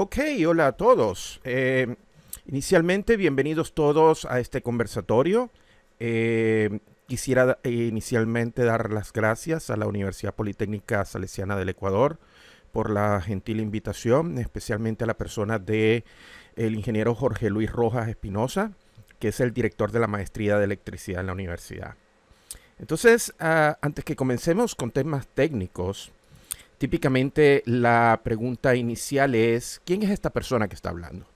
Ok, hola a todos. Eh, inicialmente, bienvenidos todos a este conversatorio. Eh, quisiera eh, inicialmente dar las gracias a la Universidad Politécnica Salesiana del Ecuador por la gentil invitación, especialmente a la persona de el ingeniero Jorge Luis Rojas Espinosa, que es el director de la maestría de electricidad en la universidad. Entonces, ah, antes que comencemos con temas técnicos, típicamente la pregunta inicial es, ¿quién es esta persona que está hablando?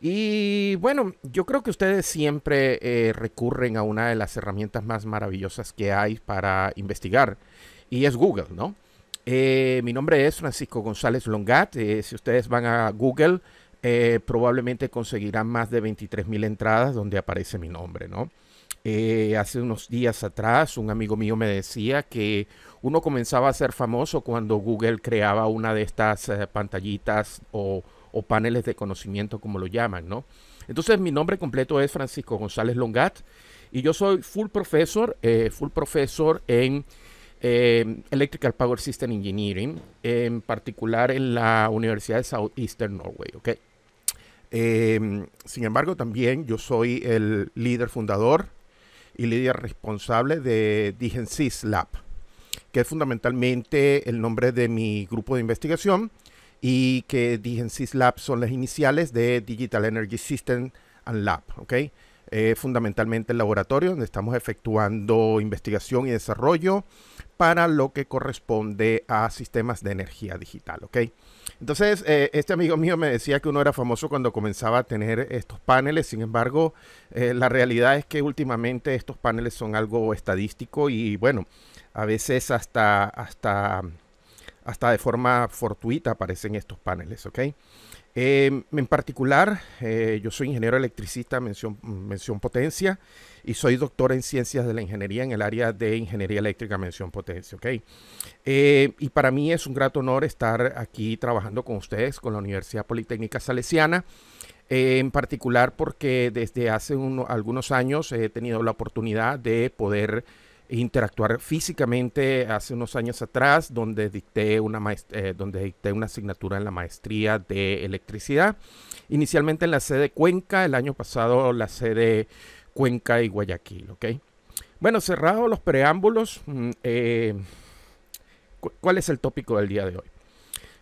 Y bueno, yo creo que ustedes siempre eh, recurren a una de las herramientas más maravillosas que hay para investigar, y es Google, ¿no? Eh, mi nombre es Francisco González Longat. Eh, si ustedes van a Google, probablemente conseguirán más de 23,000 mil entradas donde aparece mi nombre, ¿no? hace unos días atrás, un amigo mío me decía que uno comenzaba a ser famoso cuando Google creaba una de estas eh, pantallitas o, paneles de conocimiento, como lo llaman, ¿no? Entonces, mi nombre completo es Francisco González Longat y yo soy full professor, eh, full professor en eh, Electrical Power System Engineering, en particular en la Universidad de Southeastern Norway, ¿ok? Em, sin embargo, también yo soy el líder fundador y líder responsable de Digensys Lab, que es fundamentalmente el nombre de mi grupo de investigación y que DigenSysLab Lab son las iniciales de Digital Energy System and Lab, ¿ok? fundamentalmente el laboratorio donde estamos efectuando investigación y desarrollo para lo que corresponde a sistemas de energía digital, ¿ok? Entonces, eh, este amigo mío me decía que uno era famoso cuando comenzaba a tener estos paneles, sin embargo, eh, la realidad es que últimamente estos paneles son algo estadístico y bueno, a veces hasta, hasta, hasta de forma fortuita aparecen estos paneles, ¿ok? Em, en particular, eh, yo soy ingeniero electricista, mención, mención potencia, y soy doctor en ciencias de la ingeniería en el área de ingeniería eléctrica, mención potencia, ¿ok? Eh, y para mí es un grato honor estar aquí trabajando con ustedes, con la Universidad Politécnica Salesiana, eh, en particular porque desde hace algunos años he tenido la oportunidad de poder interactuar físicamente hace unos años atrás, donde dicté una, eh, donde una asignatura en la maestría de electricidad. Inicialmente en la sede Cuenca, el año pasado la sede Cuenca y Guayaquil. Bueno, cerrados los preámbulos, mm, eh, ¿cuál es el tópico del día de hoy?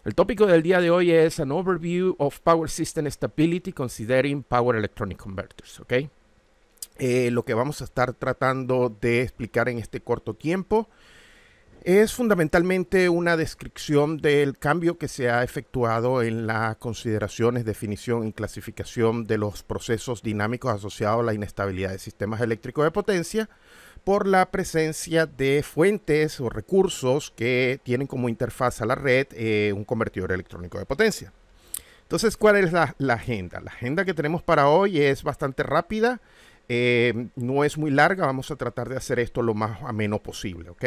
El tópico del día de hoy es An Overview of Power System Stability Considering Power Electronic Converters. ¿okay? Eh, lo que vamos a estar tratando de explicar en este corto tiempo es fundamentalmente una descripción del cambio que se ha efectuado en las consideraciones, definición y clasificación de los procesos dinámicos asociados a la inestabilidad de sistemas eléctricos de potencia por la presencia de fuentes o recursos que tienen como interfaz a la red eh, un convertidor electrónico de potencia. Entonces, ¿cuál es la, agenda? La agenda que tenemos para hoy es bastante rápida. Eh, no es muy larga, vamos a tratar de hacer esto lo más ameno posible, ¿ok?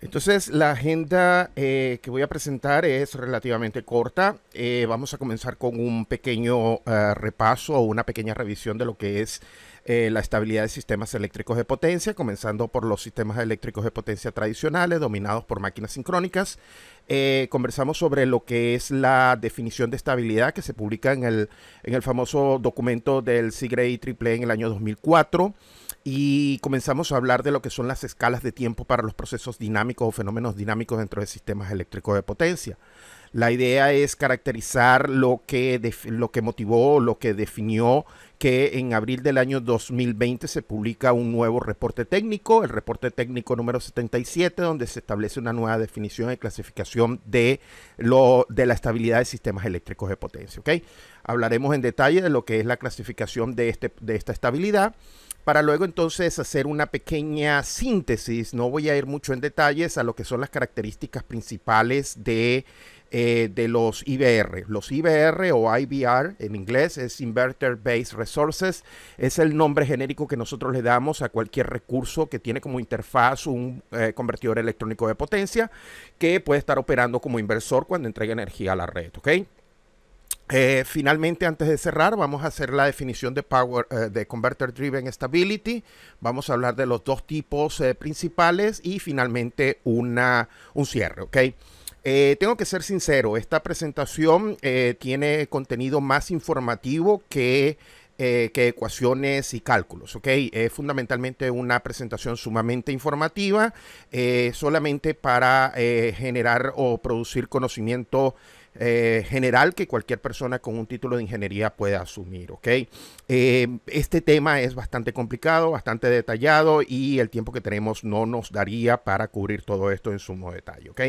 Entonces, la agenda eh, que voy a presentar es relativamente corta. Eh, vamos a comenzar con un pequeño repaso o una pequeña revisión de lo que es la estabilidad de sistemas eléctricos de potencia, comenzando por los sistemas eléctricos de potencia tradicionales dominados por máquinas sincrónicas eh, conversamos sobre lo que es la definición de estabilidad que se publica en el, famoso documento del y triple e en el año 2004 y comenzamos a hablar de lo que son las escalas de tiempo para los procesos dinámicos o fenómenos dinámicos dentro de sistemas eléctricos de potencia. La idea es caracterizar lo que, lo que motivó, lo que definió que en abril del año 2020 se publica un nuevo reporte técnico, el reporte técnico número 77, donde se establece una nueva definición y clasificación de, lo, de la estabilidad de sistemas eléctricos de potencia. Hablaremos en detalle de lo que es la clasificación de, este, de esta estabilidad para luego entonces hacer una pequeña síntesis, no voy a ir mucho en detalles a lo que son las características principales de eh, de los IBR. Los IBR o IBR en inglés es Inverter Based Resources, es el nombre genérico que nosotros le damos a cualquier recurso que tiene como interfaz un eh, convertidor electrónico de potencia que puede estar operando como inversor cuando entrega energía a la red, ¿ok? Eh, finalmente, antes de cerrar, vamos a hacer la definición de Power de Converter Driven Stability. Vamos a hablar de los dos tipos principales y finalmente una, un cierre, ¿ok? Eh, tengo que ser sincero, esta presentación eh, tiene contenido más informativo eh, que ecuaciones y cálculos, ¿ok? Es fundamentalmente una presentación sumamente informativa, solamente para generar o producir conocimiento general que cualquier persona con un título de ingeniería pueda asumir, ¿ok? este tema es bastante complicado, bastante detallado y el tiempo que tenemos no nos daría para cubrir todo esto en sumo detalle, ¿ok?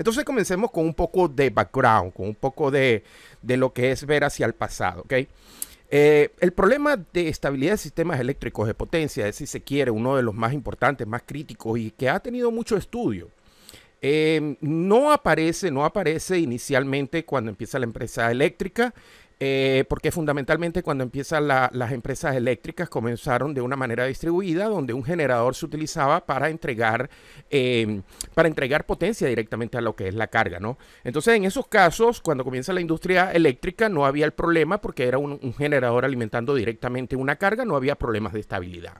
Entonces comencemos con un poco de background, con un poco de, lo que es ver hacia el pasado, eh, el problema de estabilidad de sistemas eléctricos de potencia es, si se quiere, uno de los más importantes, más críticos y que ha tenido mucho estudio. Eh, no aparece, no aparece inicialmente cuando empieza la empresa eléctrica, eh, porque fundamentalmente cuando empiezan las empresas eléctricas comenzaron de una manera distribuida, donde un generador se utilizaba para entregar, em, para entregar potencia directamente a lo que es la carga, ¿no? Entonces, en esos casos, cuando comienza la industria eléctrica, no había el problema porque era un generador alimentando directamente una carga, no había problemas de estabilidad.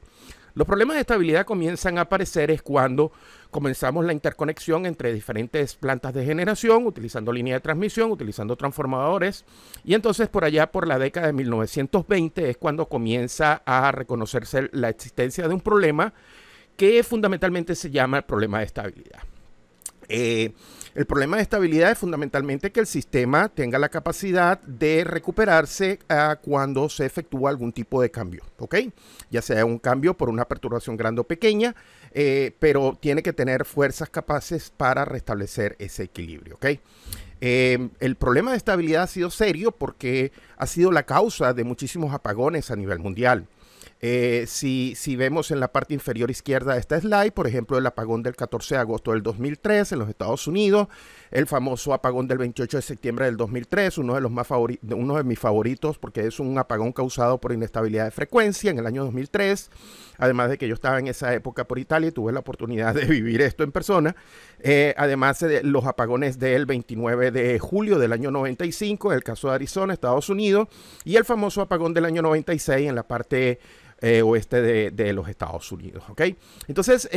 Los problemas de estabilidad comienzan a aparecer es cuando comenzamos la interconexión entre diferentes plantas de generación, utilizando línea de transmisión, utilizando transformadores. Y entonces por allá, por la década de 1920, es cuando comienza a reconocerse la existencia de un problema que fundamentalmente se llama el problema de estabilidad. Eh, el problema de estabilidad es fundamentalmente que el sistema tenga la capacidad de recuperarse ah, cuando se efectúa algún tipo de cambio, ¿ok? Ya sea un cambio por una perturbación grande o pequeña, eh, pero tiene que tener fuerzas capaces para restablecer ese equilibrio, ¿ok? Em, el problema de estabilidad ha sido serio porque ha sido la causa de muchísimos apagones a nivel mundial. Eh, si, si, vemos en la parte inferior izquierda de esta slide, por ejemplo, el apagón del 14 de agosto del 2003 en los Estados Unidos, el famoso apagón del 28 de septiembre del 2003, uno de, los más uno de mis favoritos porque es un apagón causado por inestabilidad de frecuencia en el año 2003 además de que yo estaba en esa época por Italia y tuve la oportunidad de vivir esto en persona. Eh, además, eh, de los apagones del 29 de julio del año 95, en el caso de Arizona, Estados Unidos, y el famoso apagón del año 96 en la parte eh, oeste de, los Estados Unidos. ¿okay? Entonces,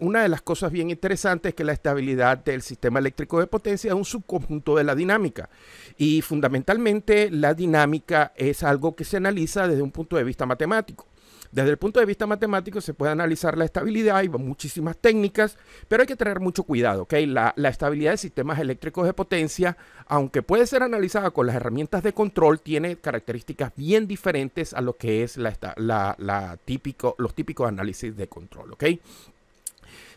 una de las cosas bien interesantes es que la estabilidad del sistema eléctrico de potencia es un subconjunto de la dinámica. Y fundamentalmente la dinámica es algo que se analiza desde un punto de vista matemático. Desde el punto de vista matemático se puede analizar la estabilidad, hay muchísimas técnicas, pero hay que tener mucho cuidado, La, estabilidad de sistemas eléctricos de potencia, aunque puede ser analizada con las herramientas de control, tiene características bien diferentes a lo que es la, la, típico, los típicos análisis de control,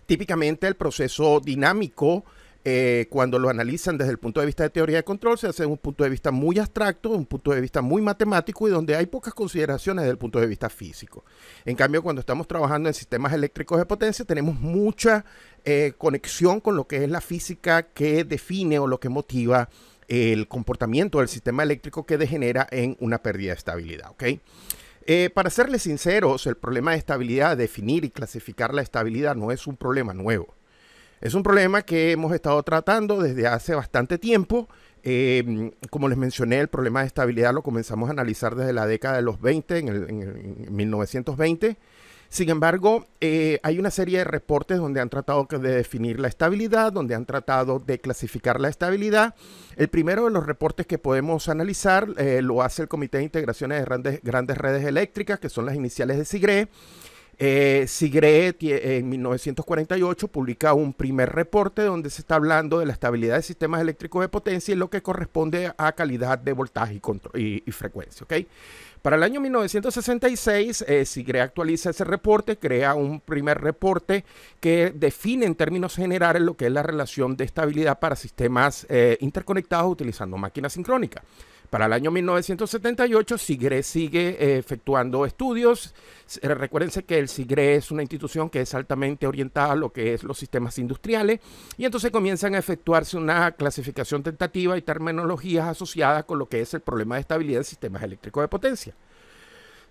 Típicamente el proceso dinámico eh, cuando lo analizan desde el punto de vista de teoría de control, se hace un punto de vista muy abstracto, un punto de vista muy matemático y donde hay pocas consideraciones desde el punto de vista físico. En cambio, cuando estamos trabajando en sistemas eléctricos de potencia, tenemos mucha eh, conexión con lo que es la física que define o lo que motiva el comportamiento del sistema eléctrico que degenera en una pérdida de estabilidad. ¿okay? Eh, para serles sinceros, el problema de estabilidad, definir y clasificar la estabilidad no es un problema nuevo. Es un problema que hemos estado tratando desde hace bastante tiempo. Eh, como les mencioné, el problema de estabilidad lo comenzamos a analizar desde la década de los 20, en, 1920. Sin embargo, eh, hay una serie de reportes donde han tratado de definir la estabilidad, donde han tratado de clasificar la estabilidad. El primero de los reportes que podemos analizar eh, lo hace el Comité de Integraciones de grandes, Redes Eléctricas, que son las iniciales de SIGRE. Eh, Sigre en 1948 publica un primer reporte donde se está hablando de la estabilidad de sistemas eléctricos de potencia y lo que corresponde a calidad de voltaje y, frecuencia. Para el año 1966, eh, Sigre actualiza ese reporte, crea un primer reporte que define en términos generales lo que es la relación de estabilidad para sistemas eh, interconectados utilizando máquinas sincrónicas. Para el año 1978, SIGRE sigue eh, efectuando estudios. Eh, recuérdense que el SIGRE es una institución que es altamente orientada a lo que es los sistemas industriales y entonces comienzan a efectuarse una clasificación tentativa y terminologías asociadas con lo que es el problema de estabilidad de sistemas eléctricos de potencia.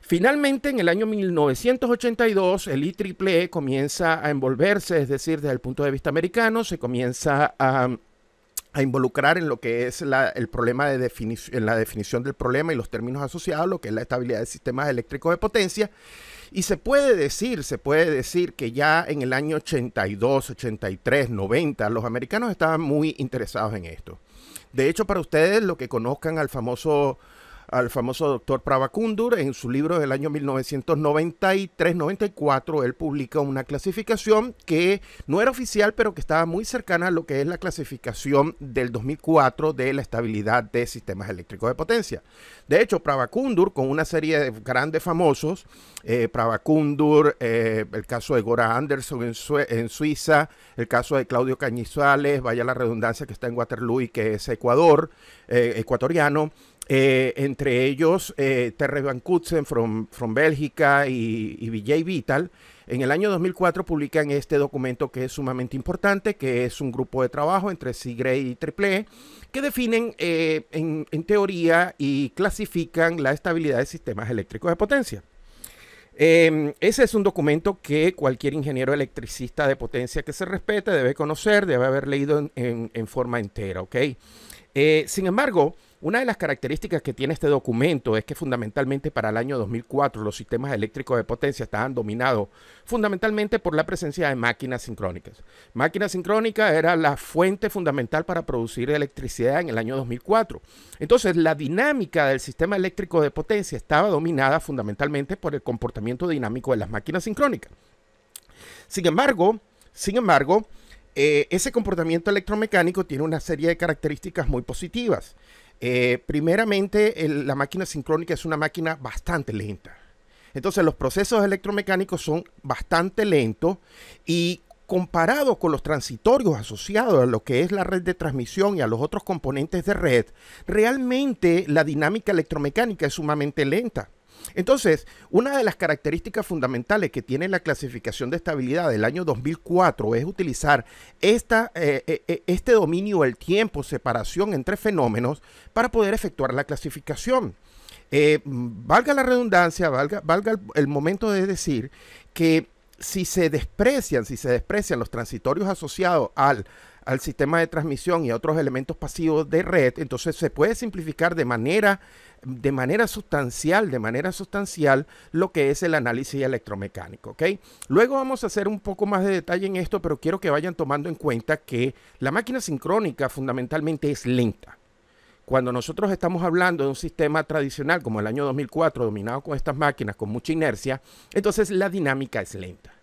Finalmente, en el año 1982, el IEEE e comienza a envolverse, es decir, desde el punto de vista americano, se comienza a a involucrar en lo que es la, el problema de definición, la definición del problema y los términos asociados, lo que es la estabilidad de sistemas eléctricos de potencia. Y se puede decir, se puede decir que ya en el año 82, 83, 90, los americanos estaban muy interesados en esto. De hecho, para ustedes, lo que conozcan al famoso al famoso doctor Pravakundur. En su libro del año 1993-94, él publica una clasificación que no era oficial, pero que estaba muy cercana a lo que es la clasificación del 2004 de la estabilidad de sistemas eléctricos de potencia. De hecho, Pravakundur, con una serie de grandes famosos, eh, eh el caso de Gora Anderson en, Suiza, el caso de Claudio Cañizales, vaya la redundancia que está en Waterloo y que es Ecuador, eh, ecuatoriano, eh, entre ellos eh, Terre Van Kutzen from, from Bélgica y, Vijay Vital, en el año 2004 publican este documento que es sumamente importante, que es un grupo de trabajo entre Sigre y Triple, e, que definen eh, en, teoría y clasifican la estabilidad de sistemas eléctricos de potencia. Em, ese es un documento que cualquier ingeniero electricista de potencia que se respete debe conocer, debe haber leído en, forma entera, ¿ok? sin embargo, una de las características que tiene este documento es que fundamentalmente para el año 2004 los sistemas eléctricos de potencia estaban dominados fundamentalmente por la presencia de máquinas sincrónicas. Máquina sincrónica era la fuente fundamental para producir electricidad en el año 2004. Entonces la dinámica del sistema eléctrico de potencia estaba dominada fundamentalmente por el comportamiento dinámico de las máquinas sincrónicas. Sin embargo, sin embargo, eh, ese comportamiento electromecánico tiene una serie de características muy positivas. Eh, primeramente, la máquina sincrónica es una máquina bastante lenta. Entonces, los procesos electromecánicos son bastante lentos y comparados con los transitorios asociados a lo que es la red de transmisión y a los otros componentes de red, realmente la dinámica electromecánica es sumamente lenta. Entonces, una de las características fundamentales que tiene la clasificación de estabilidad del año 2004 es utilizar esta, eh, eh, eh, este dominio del tiempo, separación entre fenómenos, para poder efectuar la clasificación. valga la redundancia, valga, valga el momento de decir que si se desprecian, si se desprecian los transitorios asociados al, al sistema de transmisión y a otros elementos pasivos de red, entonces se puede simplificar de manera, de manera sustancial, de manera sustancial lo que es el análisis electromecánico. ¿okay? Luego vamos a hacer un poco más de detalle en esto, pero quiero que vayan tomando en cuenta que la máquina sincrónica fundamentalmente es lenta. Cuando nosotros estamos hablando de un sistema tradicional como el año 2004, dominado con estas máquinas, con mucha inercia, entonces la dinámica es lenta.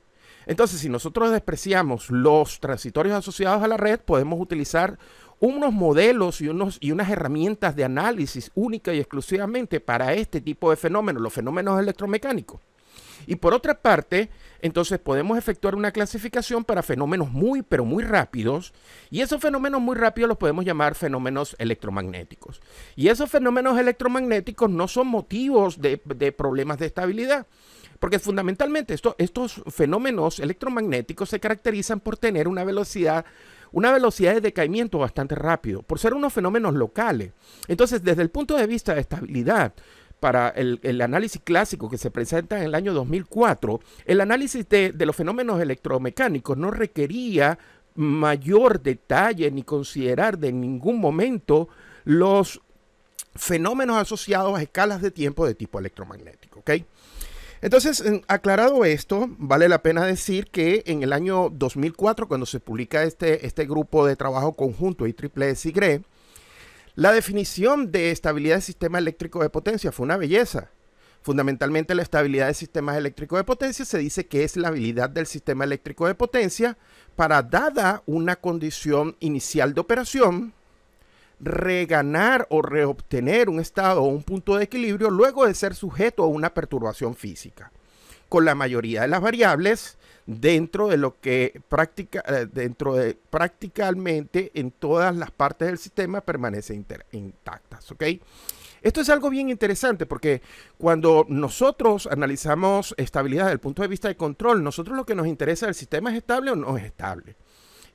Entonces, si nosotros despreciamos los transitorios asociados a la red, podemos utilizar unos modelos y, unos, y unas herramientas de análisis única y exclusivamente para este tipo de fenómenos, los fenómenos electromecánicos. Y por otra parte, entonces podemos efectuar una clasificación para fenómenos muy, pero muy rápidos. Y esos fenómenos muy rápidos los podemos llamar fenómenos electromagnéticos. Y esos fenómenos electromagnéticos no son motivos de, de problemas de estabilidad. Porque fundamentalmente estos fenómenos electromagnéticos se caracterizan por tener una velocidad una velocidad de decaimiento bastante rápido, por ser unos fenómenos locales. Entonces, desde el punto de vista de estabilidad, para el, análisis clásico que se presenta en el año 2004, el análisis de, los fenómenos electromecánicos no requería mayor detalle ni considerar de ningún momento los fenómenos asociados a escalas de tiempo de tipo electromagnético. ¿ok?, entonces, aclarado esto, vale la pena decir que en el año 2004, cuando se publica este, este grupo de trabajo conjunto IEEE CIGRE, la definición de estabilidad de sistema eléctrico de potencia fue una belleza. Fundamentalmente la estabilidad de sistemas eléctricos de potencia se dice que es la habilidad del sistema eléctrico de potencia para dada una condición inicial de operación, reganar o reobtener un estado o un punto de equilibrio luego de ser sujeto a una perturbación física, con la mayoría de las variables dentro de lo que práctica, eh, dentro de prácticamente en todas las partes del sistema permanecen intactas, Esto es algo bien interesante porque cuando nosotros analizamos estabilidad desde el punto de vista de control, nosotros lo que nos interesa del sistema es estable o no es estable.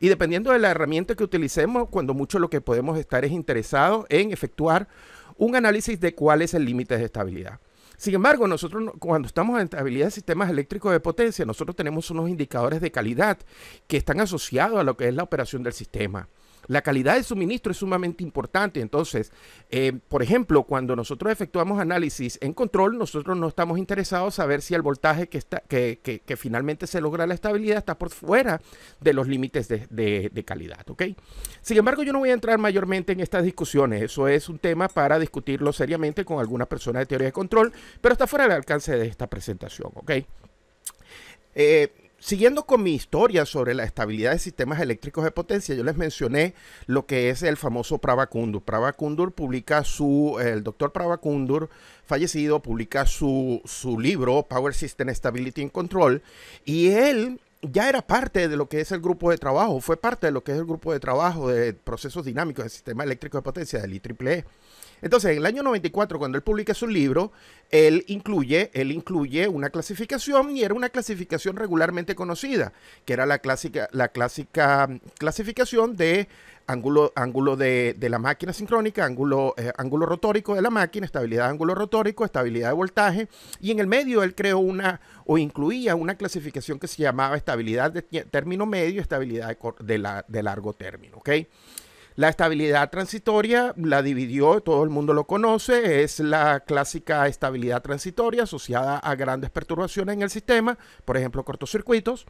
Y dependiendo de la herramienta que utilicemos, cuando mucho lo que podemos estar es interesado en efectuar un análisis de cuál es el límite de estabilidad. Sin embargo, nosotros cuando estamos en estabilidad de sistemas eléctricos de potencia, nosotros tenemos unos indicadores de calidad que están asociados a lo que es la operación del sistema. La calidad de suministro es sumamente importante. Entonces, eh, por ejemplo, cuando nosotros efectuamos análisis en control, nosotros no estamos interesados a saber si el voltaje que, está, que, que, finalmente se logra la estabilidad está por fuera de los límites de, calidad. Sin embargo, yo no voy a entrar mayormente en estas discusiones. Eso es un tema para discutirlo seriamente con alguna persona de teoría de control, pero está fuera del alcance de esta presentación. ¿ok? Eh, Siguiendo con mi historia sobre la estabilidad de sistemas eléctricos de potencia, yo les mencioné lo que es el famoso Prava Kundur. publica su, el doctor Prava fallecido, publica su, su libro Power System Stability and Control y él ya era parte de lo que es el grupo de trabajo, fue parte de lo que es el grupo de trabajo de procesos dinámicos del sistema eléctrico de potencia del IEEE. Entonces, en el año 94, cuando él publica su libro, él incluye, él incluye una clasificación y era una clasificación regularmente conocida, que era la clásica, la clásica clasificación de ángulo, ángulo de, la máquina sincrónica, ángulo, eh, ángulo rotórico de la máquina, estabilidad de ángulo rotórico, estabilidad de voltaje, y en el medio él creó una o incluía una clasificación que se llamaba estabilidad de término medio, estabilidad de, la, de largo término, ¿ok? La estabilidad transitoria la dividió, todo el mundo lo conoce, es la clásica estabilidad transitoria asociada a grandes perturbaciones en el sistema, por ejemplo, cortocircuitos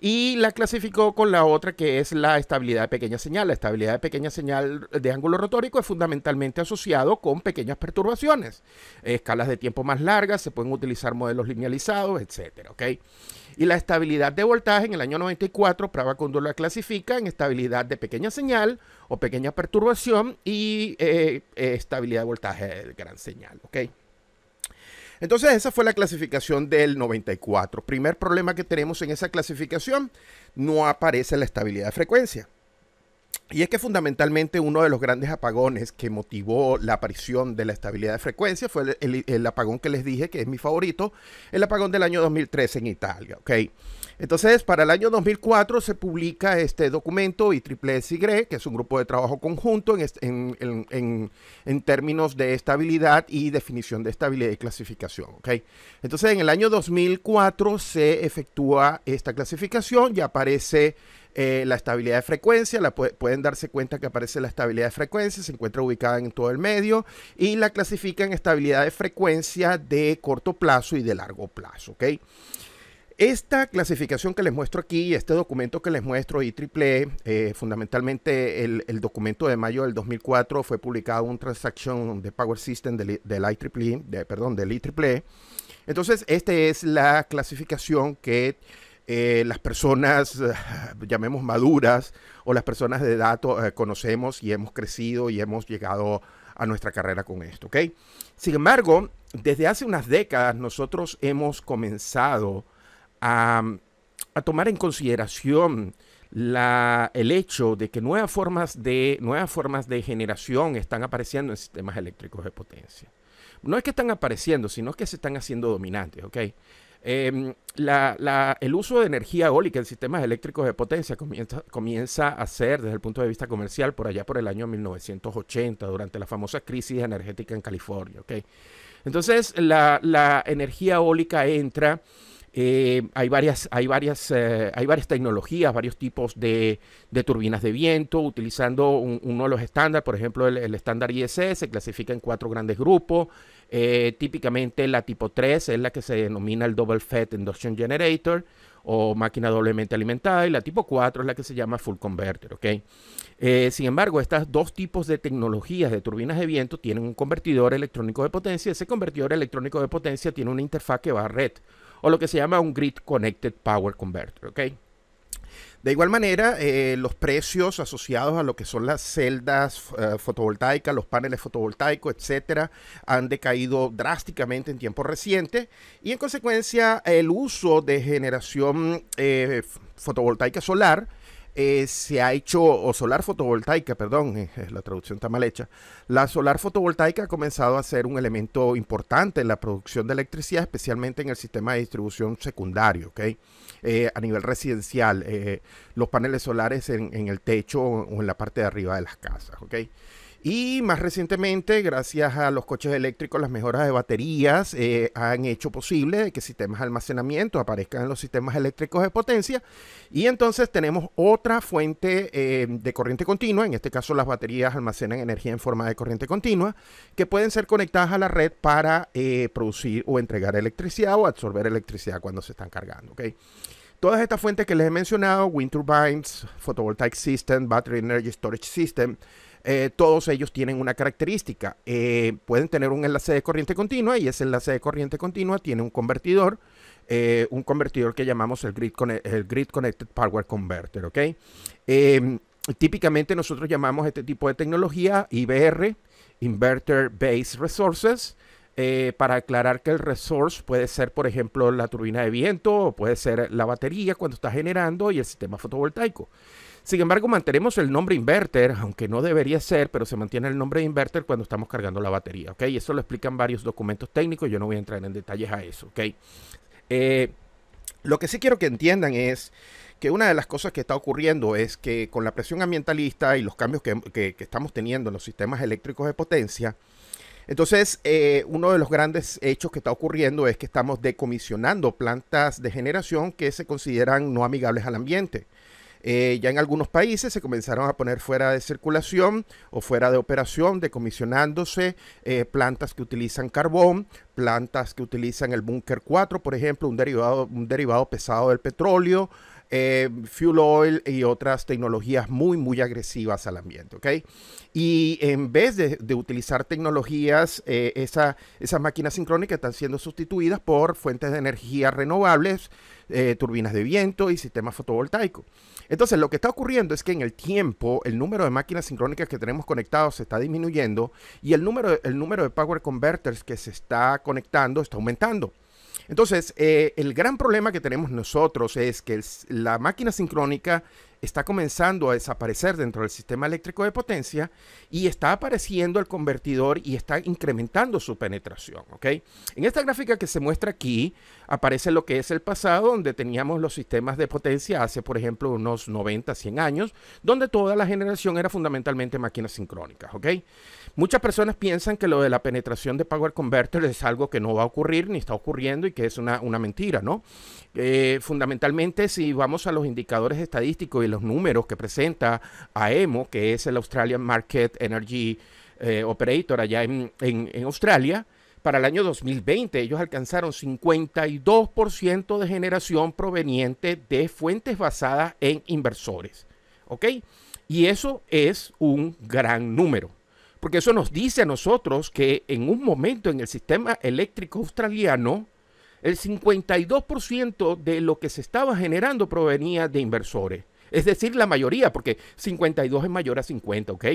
y la clasificó con la otra que es la estabilidad de pequeña señal. La estabilidad de pequeña señal de ángulo rotórico es fundamentalmente asociado con pequeñas perturbaciones, escalas de tiempo más largas, se pueden utilizar modelos linealizados, etc. Y la estabilidad de voltaje en el año 94, Prava Condor la clasifica en estabilidad de pequeña señal o pequeña perturbación y eh, eh, estabilidad de voltaje de eh, gran señal, ¿ok? Entonces esa fue la clasificación del 94. Primer problema que tenemos en esa clasificación, no aparece la estabilidad de frecuencia. Y es que fundamentalmente uno de los grandes apagones que motivó la aparición de la estabilidad de frecuencia fue el, apagón que les dije, que es mi favorito, el apagón del año 2013 en Italia. ¿okay? Entonces, para el año 2004 se publica este documento y SY, e, que es un grupo de trabajo conjunto este, en, términos de estabilidad y definición de estabilidad y clasificación. ¿okay? Entonces, en el año 2004 se efectúa esta clasificación y aparece eh, la estabilidad de frecuencia, pueden darse cuenta que aparece la estabilidad de frecuencia, se encuentra ubicada en todo el medio y la clasifican estabilidad de frecuencia de corto plazo y de largo plazo. ¿okay? Esta clasificación que les muestro aquí, este documento que les muestro, IEEE, e, eh, fundamentalmente el, documento de mayo del 2004 fue publicado un transaction de Power System del, IEEE, e, de, perdón, del e. Entonces, esta es la clasificación que eh, las personas, eh, llamemos maduras, o las personas de datos, conocemos y hemos crecido y hemos llegado a nuestra carrera con esto, ¿ok? Sin embargo, desde hace unas décadas nosotros hemos comenzado a, tomar en consideración la, el hecho de que nuevas formas de, nuevas formas de generación están apareciendo en sistemas eléctricos de potencia. No es que están apareciendo, sino que se están haciendo dominantes, em, el uso de energía eólica en sistemas eléctricos de potencia comienza, comienza a ser, desde el punto de vista comercial, por allá por el año 1980, durante la famosa crisis energética en California. Entonces, la, la energía eólica entra eh, hay, varias, hay, varias, eh, hay varias tecnologías, varios tipos de, turbinas de viento, utilizando uno de los estándares, por ejemplo, el estándar ISS se clasifica en cuatro grandes grupos. Eh, típicamente la tipo 3 es la que se denomina el Double Fed Induction Generator o máquina doblemente alimentada y la tipo 4 es la que se llama Full Converter, sin embargo, estos dos tipos de tecnologías de turbinas de viento tienen un convertidor electrónico de potencia. Ese convertidor electrónico de potencia tiene una interfaz que va a red o lo que se llama un Grid Connected Power Converter. ¿ok? De igual manera, eh, los precios asociados a lo que son las celdas eh, fotovoltaicas, los paneles fotovoltaicos, etcétera, han decaído drásticamente en tiempo reciente... y en consecuencia el uso de generación eh, fotovoltaica solar eh, se ha hecho, o solar fotovoltaica, perdón, eh, la traducción está mal hecha, la solar fotovoltaica ha comenzado a ser un elemento importante en la producción de electricidad, especialmente en el sistema de distribución secundario, eh, a nivel residencial, los paneles solares en, el techo o en la parte de arriba de las casas, y más recientemente, gracias a los coches eléctricos, las mejoras de baterías eh, han hecho posible que sistemas de almacenamiento aparezcan en los sistemas eléctricos de potencia. Y entonces tenemos otra fuente eh, de corriente continua, en este caso las baterías almacenan energía en forma de corriente continua, que pueden ser conectadas a la red para eh, producir o entregar electricidad o absorber electricidad cuando se están cargando. Todas estas fuentes que les he mencionado, Wind Turbines, Photovoltaic System, Battery Energy Storage System, eh, todos ellos tienen una característica. Eh, pueden tener un enlace de corriente continua y ese enlace de corriente continua tiene un convertidor, eh, un convertidor que llamamos el Grid, Connected Power Converter, em, típicamente nosotros llamamos este tipo de tecnología IBR, Inverter Based Resources, para aclarar que el resource puede ser, por ejemplo, la turbina de viento o puede ser la batería cuando está generando y el sistema fotovoltaico. Sin embargo, mantenemos el nombre inverter, aunque no debería ser, pero se mantiene el nombre inverter cuando estamos cargando la batería, ¿ok? Eso lo explican varios documentos técnicos, yo no voy a entrar en detalles a eso, ¿ok? Eh, lo que sí quiero que entiendan es que una de las cosas que está ocurriendo es que con la presión ambientalista y los cambios que, estamos teniendo en los sistemas eléctricos de potencia, entonces, eh, uno de los grandes hechos que está ocurriendo es que estamos decomisionando plantas de generación que se consideran no amigables al ambiente. Eh, ya en algunos países se comenzaron a poner fuera de circulación o fuera de operación, decomisionándose eh, plantas que utilizan carbón, plantas que utilizan el búnker 4, por ejemplo, un un derivado pesado del petróleo, eh, fuel oil y otras tecnologías muy, muy agresivas al ambiente, ¿ok? Y en vez de, utilizar tecnologías, eh, esas máquinas sincrónicas están siendo sustituidas por fuentes de energía renovables, eh, turbinas de viento y sistemas fotovoltaicos. Entonces, lo que está ocurriendo es que en el tiempo el número de máquinas sincrónicas que tenemos conectados se está disminuyendo y el número, el número de power converters que se está conectando está aumentando. Entonces, eh, el gran problema que tenemos nosotros es que la máquina sincrónica está comenzando a desaparecer dentro del sistema eléctrico de potencia y está apareciendo el convertidor y está incrementando su penetración. ¿okay? En esta gráfica que se muestra aquí aparece lo que es el pasado, donde teníamos los sistemas de potencia hace, por ejemplo, unos 90, 100 años, donde toda la generación era fundamentalmente máquinas sincrónicas. ¿okay? Muchas personas piensan que lo de la penetración de Power Converter es algo que no va a ocurrir ni está ocurriendo y que es una, mentira, ¿no? Eh, fundamentalmente, si vamos a los indicadores estadísticos y los números que presenta AEMO, que es el Australian Market Energy eh, Operator allá en, Australia, para el año 2020 ellos alcanzaron 52% de generación proveniente de fuentes basadas en inversores. ¿Ok? Y eso es un gran número. Porque eso nos dice a nosotros que en un momento en el sistema eléctrico australiano, el 52% de lo que se estaba generando provenía de inversores. Es decir, la mayoría, porque 52 es mayor a 50, ¿ok?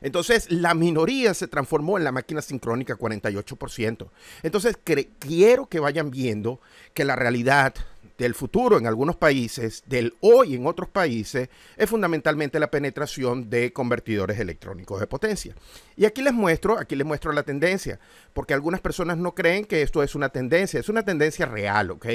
Entonces, la minoría se transformó en la máquina sincrónica 48%. Entonces, quiero que vayan viendo que la realidad del futuro en algunos países, del hoy en otros países, es fundamentalmente la penetración de convertidores electrónicos de potencia. Y aquí les muestro, aquí les muestro la tendencia, porque algunas personas no creen que esto es una tendencia, es una tendencia real, ¿ok?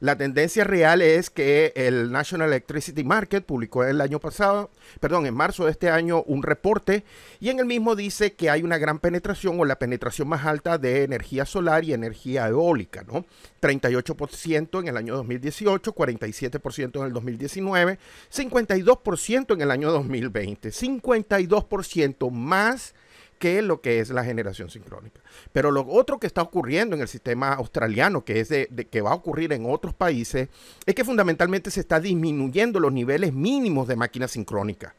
La tendencia real es que el National Electricity Market publicó el año pasado, perdón, en marzo de este año un reporte y en el mismo dice que hay una gran penetración o la penetración más alta de energía solar y energía eólica, ¿no? 38% en el año 2020 2018, 47% en el 2019, 52% en el año 2020, 52% más que lo que es la generación sincrónica. Pero lo otro que está ocurriendo en el sistema australiano, que es de, que va a ocurrir en otros países, es que fundamentalmente se está disminuyendo los niveles mínimos de máquinas sincrónica.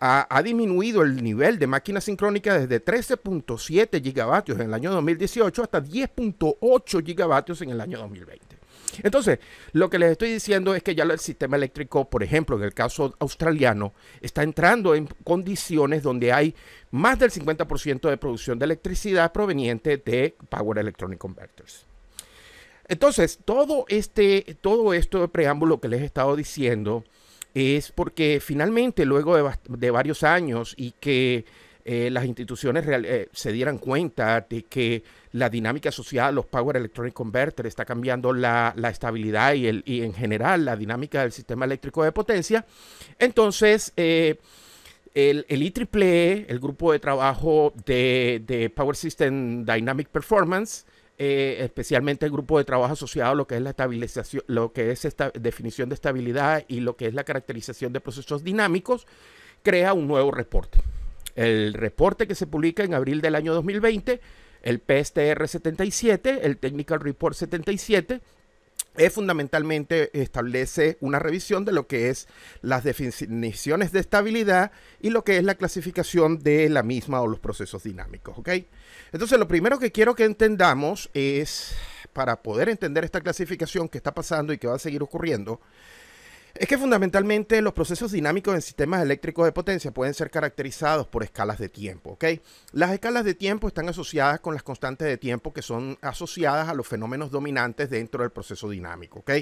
Ha, ha disminuido el nivel de máquinas sincrónica desde 13.7 gigavatios en el año 2018 hasta 10.8 gigavatios en el año 2020. Entonces, lo que les estoy diciendo es que ya el sistema eléctrico, por ejemplo, en el caso australiano, está entrando en condiciones donde hay más del 50% de producción de electricidad proveniente de Power Electronic Converters. Entonces, todo, este, todo esto de preámbulo que les he estado diciendo es porque finalmente, luego de varios años y que eh, las instituciones eh, se dieran cuenta de que la dinámica asociada a los Power Electronic Converter, está cambiando la, la estabilidad y, el, y, en general la dinámica del sistema eléctrico de potencia. Entonces, eh, el, el IEEE, e, el grupo de trabajo de, de Power System Dynamic Performance, especialmente el grupo de trabajo asociado a lo que es la estabilización, lo que es esta definición de estabilidad y lo que es la caracterización de procesos dinámicos, crea un nuevo reporte. El reporte que se publica en abril del año 2020, el PSTR 77, el Technical Report 77, es fundamentalmente establece una revisión de lo que es las definiciones de estabilidad y lo que es la clasificación de la misma o los procesos dinámicos, ¿ok? Entonces lo primero que quiero que entendamos es, para poder entender esta clasificación que está pasando y que va a seguir ocurriendo, es que fundamentalmente los procesos dinámicos en sistemas eléctricos de potencia pueden ser caracterizados por escalas de tiempo, ¿ok? Las escalas de tiempo están asociadas con las constantes de tiempo que son asociadas a los fenómenos dominantes dentro del proceso dinámico, ¿ok?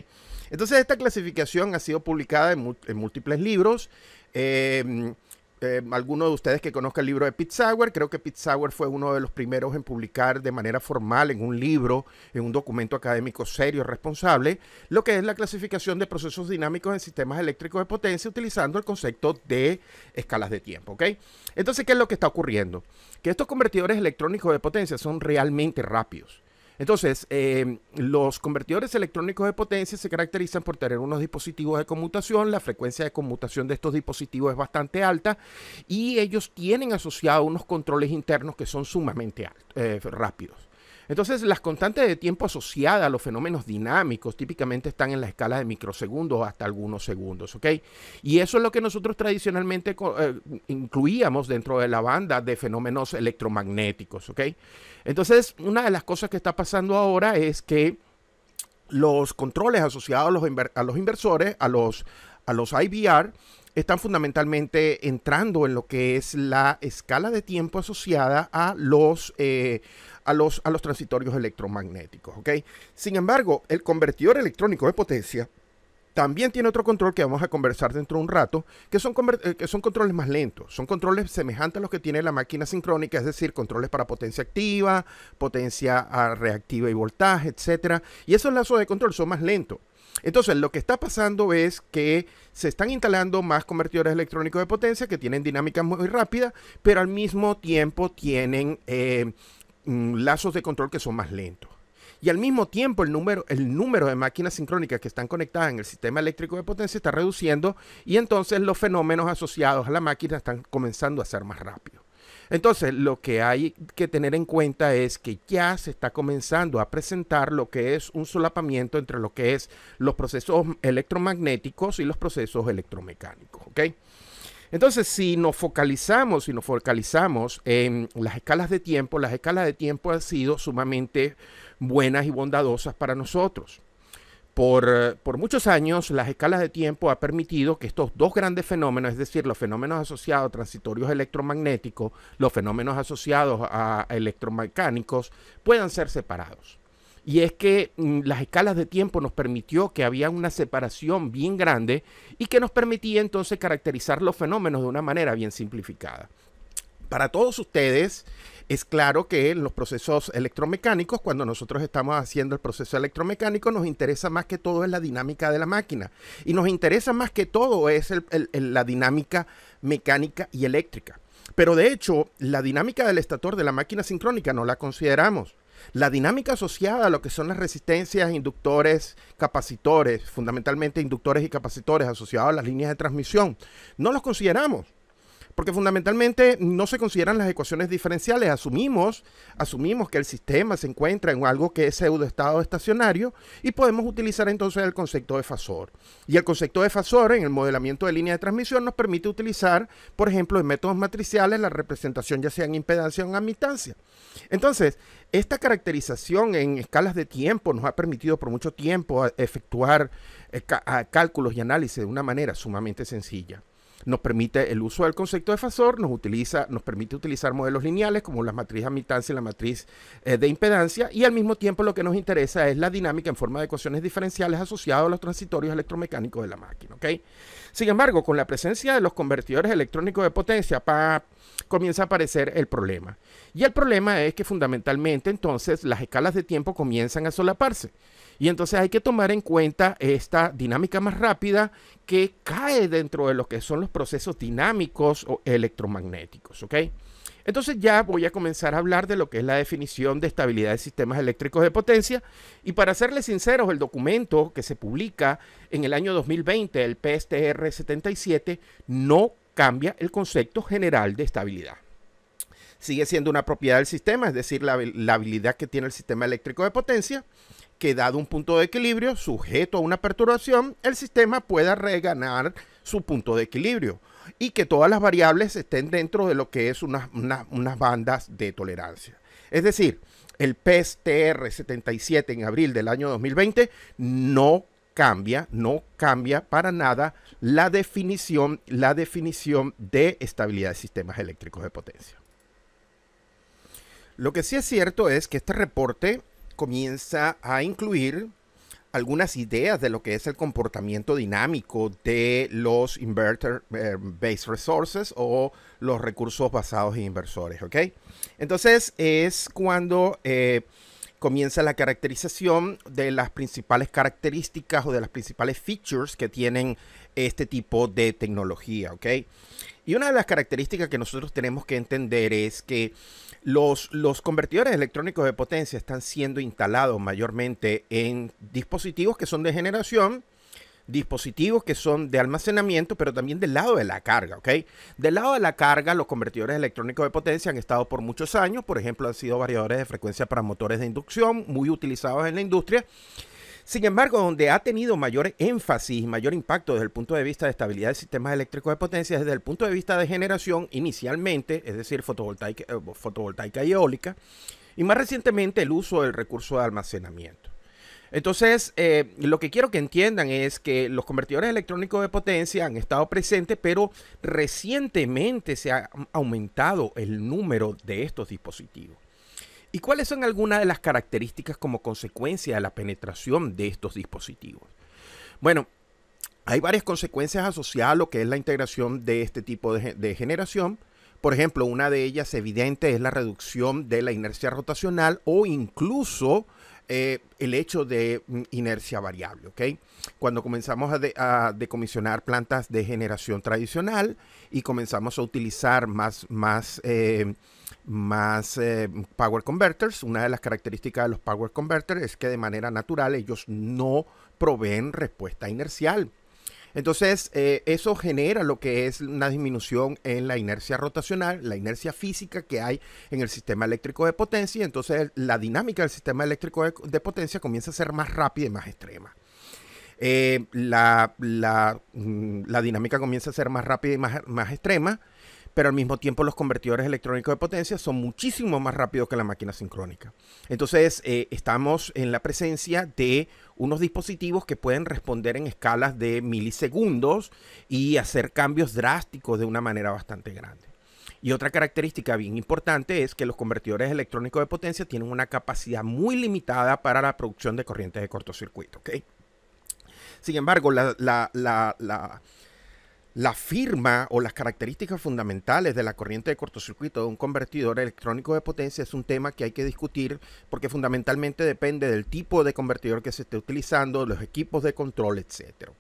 Entonces esta clasificación ha sido publicada en, múltiples libros. Eh, eh, Algunos de ustedes que conozca el libro de Pittsauer, creo que Pittsauer fue uno de los primeros en publicar de manera formal en un libro, en un documento académico serio, responsable, lo que es la clasificación de procesos dinámicos en sistemas eléctricos de potencia utilizando el concepto de escalas de tiempo, Entonces, ¿qué es lo que está ocurriendo? Que estos convertidores electrónicos de potencia son realmente rápidos. Entonces, em, los convertidores electrónicos de potencia se caracterizan por tener unos dispositivos de conmutación, la frecuencia de conmutación de estos dispositivos es bastante alta y ellos tienen asociados unos controles internos que son sumamente eh, rápidos. Entonces, las constantes de tiempo asociadas a los fenómenos dinámicos típicamente están en la escala de microsegundos hasta algunos segundos, ¿ok? Y eso es lo que nosotros tradicionalmente eh, incluíamos dentro de la banda de fenómenos electromagnéticos, ¿ok? Entonces, una de las cosas que está pasando ahora es que los controles asociados a los, inversores, a los, a los IBR, están fundamentalmente entrando en lo que es la escala de tiempo asociada a los, eh, a los, a los transitorios electromagnéticos. ¿okay? Sin embargo, el convertidor electrónico de potencia también tiene otro control que vamos a conversar dentro de un rato, que son, eh, que son controles más lentos, son controles semejantes a los que tiene la máquina sincrónica, es decir, controles para potencia activa, potencia ah, reactiva y voltaje, etc. Y esos lazos de control son más lentos. Entonces, lo que está pasando es que se están instalando más convertidores electrónicos de potencia que tienen dinámicas muy rápida, pero al mismo tiempo tienen eh, mm, lazos de control que son más lentos. Y al mismo tiempo el número, el número de máquinas sincrónicas que están conectadas en el sistema eléctrico de potencia está reduciendo y entonces los fenómenos asociados a la máquina están comenzando a ser más rápidos. Entonces, lo que hay que tener en cuenta es que ya se está comenzando a presentar lo que es un solapamiento entre lo que es los procesos electromagnéticos y los procesos electromecánicos, Entonces, si nos focalizamos, si nos focalizamos en las escalas de tiempo, las escalas de tiempo han sido sumamente buenas y bondadosas para nosotros. Eh, por, muchos años, las escalas de tiempo ha permitido que estos dos grandes fenómenos, es decir, los fenómenos asociados a transitorios electromagnéticos, los fenómenos asociados a electromecánicos, puedan ser separados. Y es que mm, las escalas de tiempo nos permitió que había una separación bien grande y que nos permitía entonces caracterizar los fenómenos de una manera bien simplificada. Para todos ustedes, es claro que en los procesos electromecánicos, cuando nosotros estamos haciendo el proceso electromecánico, nos interesa más que todo es la dinámica de la máquina. Y nos interesa más que todo es la dinámica mecánica y eléctrica. Pero de hecho, la dinámica del estator de la máquina sincrónica no la consideramos. La dinámica asociada a lo que son las resistencias, inductores, capacitores, fundamentalmente inductores y capacitores asociados a las líneas de transmisión, no los consideramos. Porque fundamentalmente no se consideran las ecuaciones diferenciales. Asumimos, asumimos que el sistema se encuentra en algo que es pseudoestado estacionario y podemos utilizar entonces el concepto de fasor. Y el concepto de fasor en el modelamiento de línea de transmisión nos permite utilizar, por ejemplo, en métodos matriciales la representación ya sea en impedancia o en admitancia. Entonces, esta caracterización en escalas de tiempo nos ha permitido por mucho tiempo efectuar eh, cálculos y análisis de una manera sumamente sencilla nos permite el uso del concepto de fasor, nos, utiliza, nos permite utilizar modelos lineales como la matriz admitancia y la matriz eh, de impedancia y al mismo tiempo lo que nos interesa es la dinámica en forma de ecuaciones diferenciales asociadas a los transitorios electromecánicos de la máquina. Sin embargo, con la presencia de los convertidores electrónicos de potencia, comienza a aparecer el problema. Y el problema es que fundamentalmente entonces las escalas de tiempo comienzan a solaparse. Y entonces hay que tomar en cuenta esta dinámica más rápida que cae dentro de lo que son los procesos dinámicos o electromagnéticos, ¿ok? Entonces ya voy a comenzar a hablar de lo que es la definición de estabilidad de sistemas eléctricos de potencia y para serles sinceros, el documento que se publica en el año 2020, el PSTR 77, no cambia el concepto general de estabilidad. Sigue siendo una propiedad del sistema, es decir, la, la habilidad que tiene el sistema eléctrico de potencia que dado un punto de equilibrio sujeto a una perturbación, el sistema pueda reganar su punto de equilibrio y que todas las variables estén dentro de lo que es una, unas bandas de tolerancia. Es decir, el PSTR 77 en abril del año 2020 no cambia, no cambia para nada la definición, la definición de estabilidad de sistemas eléctricos de potencia. Lo que sí es cierto es que este reporte comienza a incluir algunas ideas de lo que es el comportamiento dinámico de los inverter eh, based resources o los recursos basados en inversores, ¿ok? Entonces es cuando eh, comienza la caracterización de las principales características o de las principales features que tienen este tipo de tecnología, ¿ok? Y una de las características que nosotros tenemos que entender es que los, los convertidores electrónicos de potencia están siendo instalados mayormente en dispositivos que son de generación dispositivos que son de almacenamiento, pero también del lado de la carga, ¿ok? Del lado de la carga, los convertidores electrónicos de potencia han estado por muchos años, por ejemplo, han sido variadores de frecuencia para motores de inducción, muy utilizados en la industria. Sin embargo, donde ha tenido mayor énfasis y mayor impacto desde el punto de vista de estabilidad de sistemas eléctricos de potencia, desde el punto de vista de generación inicialmente, es decir, fotovoltaica, eh, fotovoltaica y eólica, y más recientemente el uso del recurso de almacenamiento. Entonces, eh, lo que quiero que entiendan es que los convertidores electrónicos de potencia han estado presentes, pero recientemente se ha aumentado el número de estos dispositivos. ¿Y cuáles son algunas de las características como consecuencia de la penetración de estos dispositivos? Bueno, hay varias consecuencias asociadas a lo que es la integración de este tipo de generación. Por ejemplo, una de ellas evidente es la reducción de la inercia rotacional o incluso eh, el hecho de mm, inercia variable, ¿ok? Cuando comenzamos a, decomisionar plantas de generación tradicional y comenzamos a utilizar más, más, eh, más eh, power converters, una de las características de los power converters es que de manera natural ellos no proveen respuesta inercial entonces, eh, eso genera lo que es una disminución en la inercia rotacional, la inercia física que hay en el sistema eléctrico de potencia, entonces la dinámica del sistema eléctrico de, potencia comienza a ser más rápida y más extrema. Eh, mm, la, dinámica comienza a ser más rápida y más extrema pero al mismo tiempo los convertidores electrónicos de potencia son muchísimo más rápidos que la máquina sincrónica. Entonces eh, estamos en la presencia de unos dispositivos que pueden responder en escalas de milisegundos y hacer cambios drásticos de una manera bastante grande. Y otra característica bien importante es que los convertidores electrónicos de potencia tienen una capacidad muy limitada para la producción de corrientes de cortocircuito. ¿okay? Sin embargo, la, la la firma o las características fundamentales de la corriente de cortocircuito de un convertidor electrónico de potencia es un tema que hay que discutir porque fundamentalmente depende del tipo de convertidor que se esté utilizando, los equipos de control, etcétera,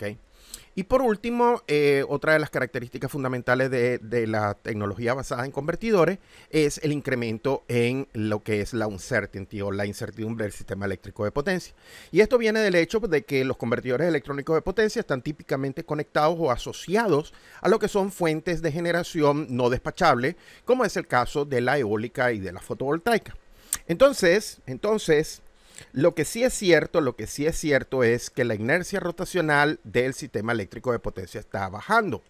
y por último, eh, otra de las características fundamentales de, de, la tecnología basada en convertidores es el incremento en lo que es la uncertainty o la incertidumbre del sistema eléctrico de potencia. Y esto viene del hecho de que los convertidores electrónicos de potencia están típicamente conectados o asociados a lo que son fuentes de generación no despachable, como es el caso de la eólica y de la fotovoltaica. Entonces, entonces, lo que sí es cierto, lo que sí es cierto es que la inercia rotacional del sistema eléctrico de potencia está bajando.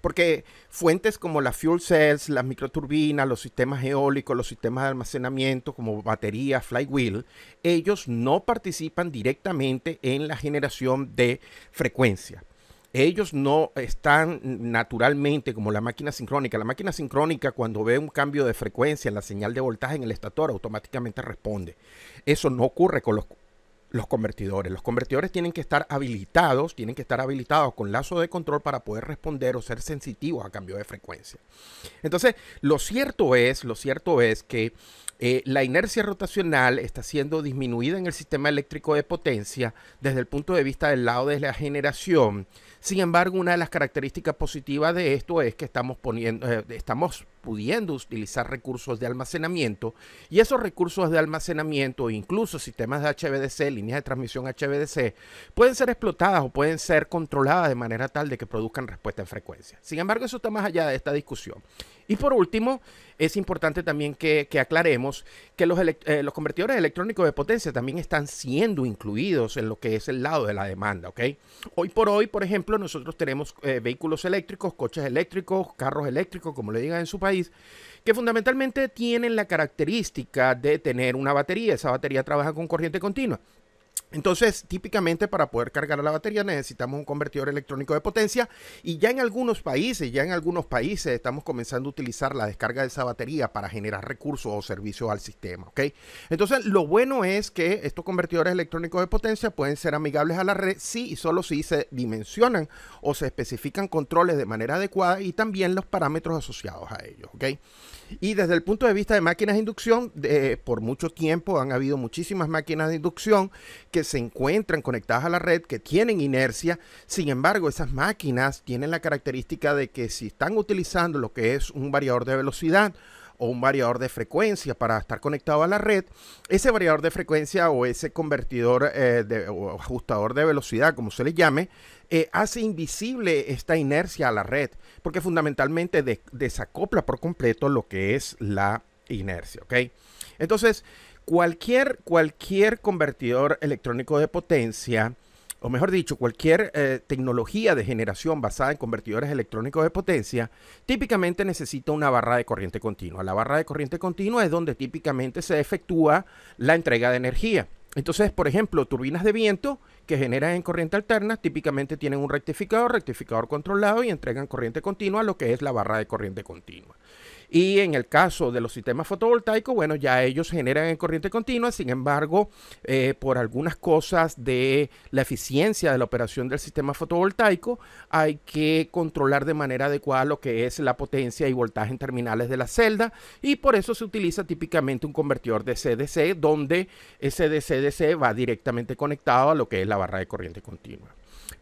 Porque fuentes como las fuel cells, las microturbinas, los sistemas eólicos, los sistemas de almacenamiento como batería, flywheel, ellos no participan directamente en la generación de frecuencia ellos no están naturalmente como la máquina sincrónica. La máquina sincrónica cuando ve un cambio de frecuencia en la señal de voltaje en el estator automáticamente responde. Eso no ocurre con los los convertidores. Los convertidores tienen que estar habilitados, tienen que estar habilitados con lazo de control para poder responder o ser sensitivos a cambio de frecuencia. Entonces, lo cierto es, lo cierto es que eh, la inercia rotacional está siendo disminuida en el sistema eléctrico de potencia desde el punto de vista del lado de la generación. Sin embargo, una de las características positivas de esto es que estamos poniendo, eh, estamos pudiendo utilizar recursos de almacenamiento y esos recursos de almacenamiento, incluso sistemas de HVDC líneas de transmisión HVDC pueden ser explotadas o pueden ser controladas de manera tal de que produzcan respuesta en frecuencia. Sin embargo, eso está más allá de esta discusión. Y por último, es importante también que, aclaremos que eh, los, convertidores electrónicos de potencia también están siendo incluidos en lo que es el lado de la demanda, ¿ok? Hoy por hoy, por ejemplo, nosotros tenemos eh, vehículos eléctricos, coches eléctricos, carros eléctricos, como le digan en su país, que fundamentalmente tienen la característica de tener una batería. Esa batería trabaja con corriente continua. Entonces, típicamente para poder cargar la batería necesitamos un convertidor electrónico de potencia y ya en algunos países, ya en algunos países estamos comenzando a utilizar la descarga de esa batería para generar recursos o servicios al sistema, ¿ok? Entonces, lo bueno es que estos convertidores electrónicos de potencia pueden ser amigables a la red si y solo si se dimensionan o se especifican controles de manera adecuada y también los parámetros asociados a ellos, ¿ok? Y desde el punto de vista de máquinas de inducción, por mucho tiempo han habido muchísimas máquinas de inducción que se encuentran conectadas a la red, que tienen inercia. Sin embargo, esas máquinas tienen la característica de que si están utilizando lo que es un variador de velocidad, o un variador de frecuencia para estar conectado a la red, ese variador de frecuencia o ese convertidor eh, de, o ajustador de velocidad, como se le llame, eh, hace invisible esta inercia a la red, porque fundamentalmente desacopla por completo lo que es la inercia, ¿ok? Entonces, Cualquier, cualquier convertidor electrónico de potencia, o mejor dicho, cualquier eh, tecnología de generación basada en convertidores electrónicos de potencia, típicamente necesita una barra de corriente continua. La barra de corriente continua es donde típicamente se efectúa la entrega de energía. Entonces, por ejemplo, turbinas de viento que generan en corriente alterna típicamente tienen un rectificador, rectificador controlado y entregan corriente continua, lo que es la barra de corriente continua. Y en el caso de los sistemas fotovoltaicos, bueno, ya ellos generan en corriente continua, sin embargo, eh, por algunas cosas de la eficiencia de la operación del sistema fotovoltaico, hay que controlar de manera adecuada lo que es la potencia y voltaje en terminales de la celda y por eso se utiliza típicamente un convertidor de CDC donde ese DC-DC va directamente conectado a lo que es la barra de corriente continua.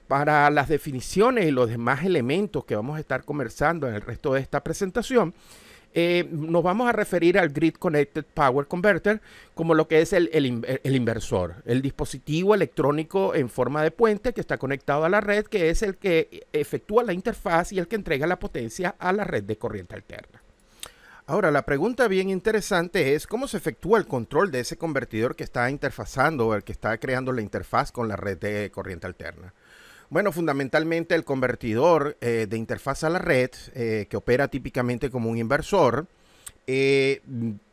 Para las definiciones y los demás elementos que vamos a estar conversando en el resto de esta presentación, eh, nos vamos a referir al Grid Connected Power Converter como lo que es el, el, inversor, el dispositivo electrónico en forma de puente que está conectado a la red, que es el que efectúa la interfaz y el que entrega la potencia a la red de corriente alterna. Ahora, la pregunta bien interesante es cómo se efectúa el control de ese convertidor que está interfazando o el que está creando la interfaz con la red de corriente alterna. Bueno, fundamentalmente el convertidor eh, de interfaz a la red, eh, que opera típicamente como un inversor, eh,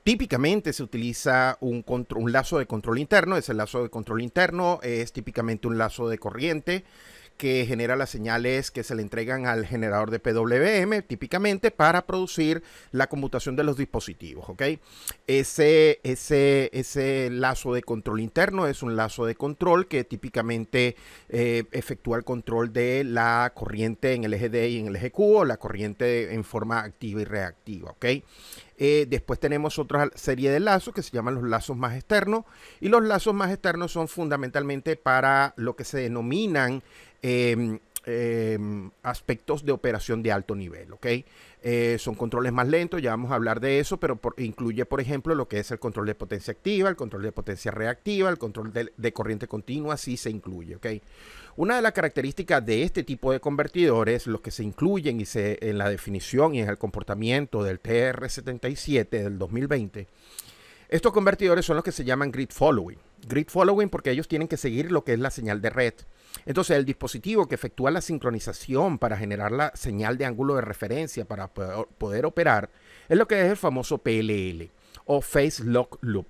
típicamente se utiliza un, un, lazo de control interno. el lazo de control interno es típicamente un lazo de corriente que genera las señales que se le entregan al generador de PWM, típicamente para producir la conmutación de los dispositivos. Ese, ese, ese lazo de control interno es un lazo de control que típicamente eh, efectúa el control de la corriente en el eje D y en el eje Q, o la corriente en forma activa y reactiva. Eh, después tenemos otra serie de lazos que se llaman los lazos más externos y los lazos más externos son fundamentalmente para lo que se denominan Em, em, aspectos de operación de alto nivel, ¿ok? Eh, son controles más lentos, ya vamos a hablar de eso, pero incluye, por ejemplo, lo que es el control de potencia activa, el control de potencia reactiva, el control de, corriente continua, sí se incluye, ¿ok? Una de las características de este tipo de convertidores, los que se incluyen y se, en la definición y en el comportamiento del TR-77 del 2020, estos convertidores son los que se llaman grid following. Grid following porque ellos tienen que seguir lo que es la señal de red. Entonces, el dispositivo que efectúa la sincronización para generar la señal de ángulo de referencia para poder operar es lo que es el famoso PLL o Phase Lock Loop.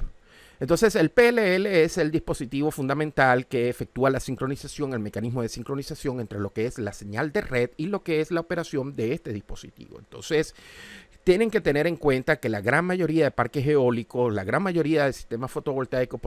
Entonces, el PLL es el dispositivo fundamental que efectúa la sincronización, el mecanismo de sincronización entre lo que es la señal de red y lo que es la operación de este dispositivo. Entonces, tienen que tener en cuenta que la gran mayoría de parques eólicos, la gran mayoría de sistemas fotovoltaicos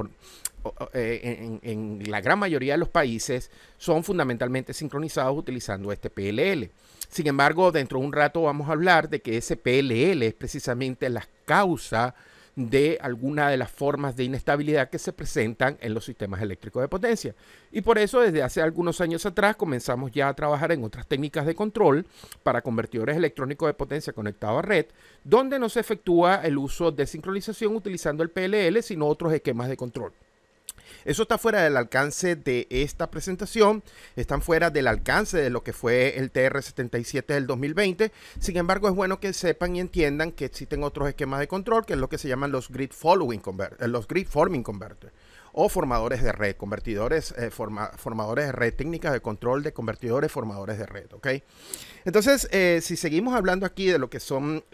eh, en, la gran mayoría de los países son fundamentalmente sincronizados utilizando este PLL. Sin embargo, dentro de un rato vamos a hablar de que ese PLL es precisamente la causa de alguna de las formas de inestabilidad que se presentan en los sistemas eléctricos de potencia. Y por eso desde hace algunos años atrás comenzamos ya a trabajar en otras técnicas de control para convertidores electrónicos de potencia conectados a red, donde no se efectúa el uso de sincronización utilizando el PLL, sino otros esquemas de control. Eso está fuera del alcance de esta presentación, están fuera del alcance de lo que fue el TR-77 del 2020. Sin embargo, es bueno que sepan y entiendan que existen otros esquemas de control, que es lo que se llaman los grid, following converter, eh, los grid forming converters o formadores de red, convertidores, eh, formadores de red, técnicas de control de convertidores, formadores de red, ¿ok? Entonces, eh, si seguimos hablando aquí de lo que son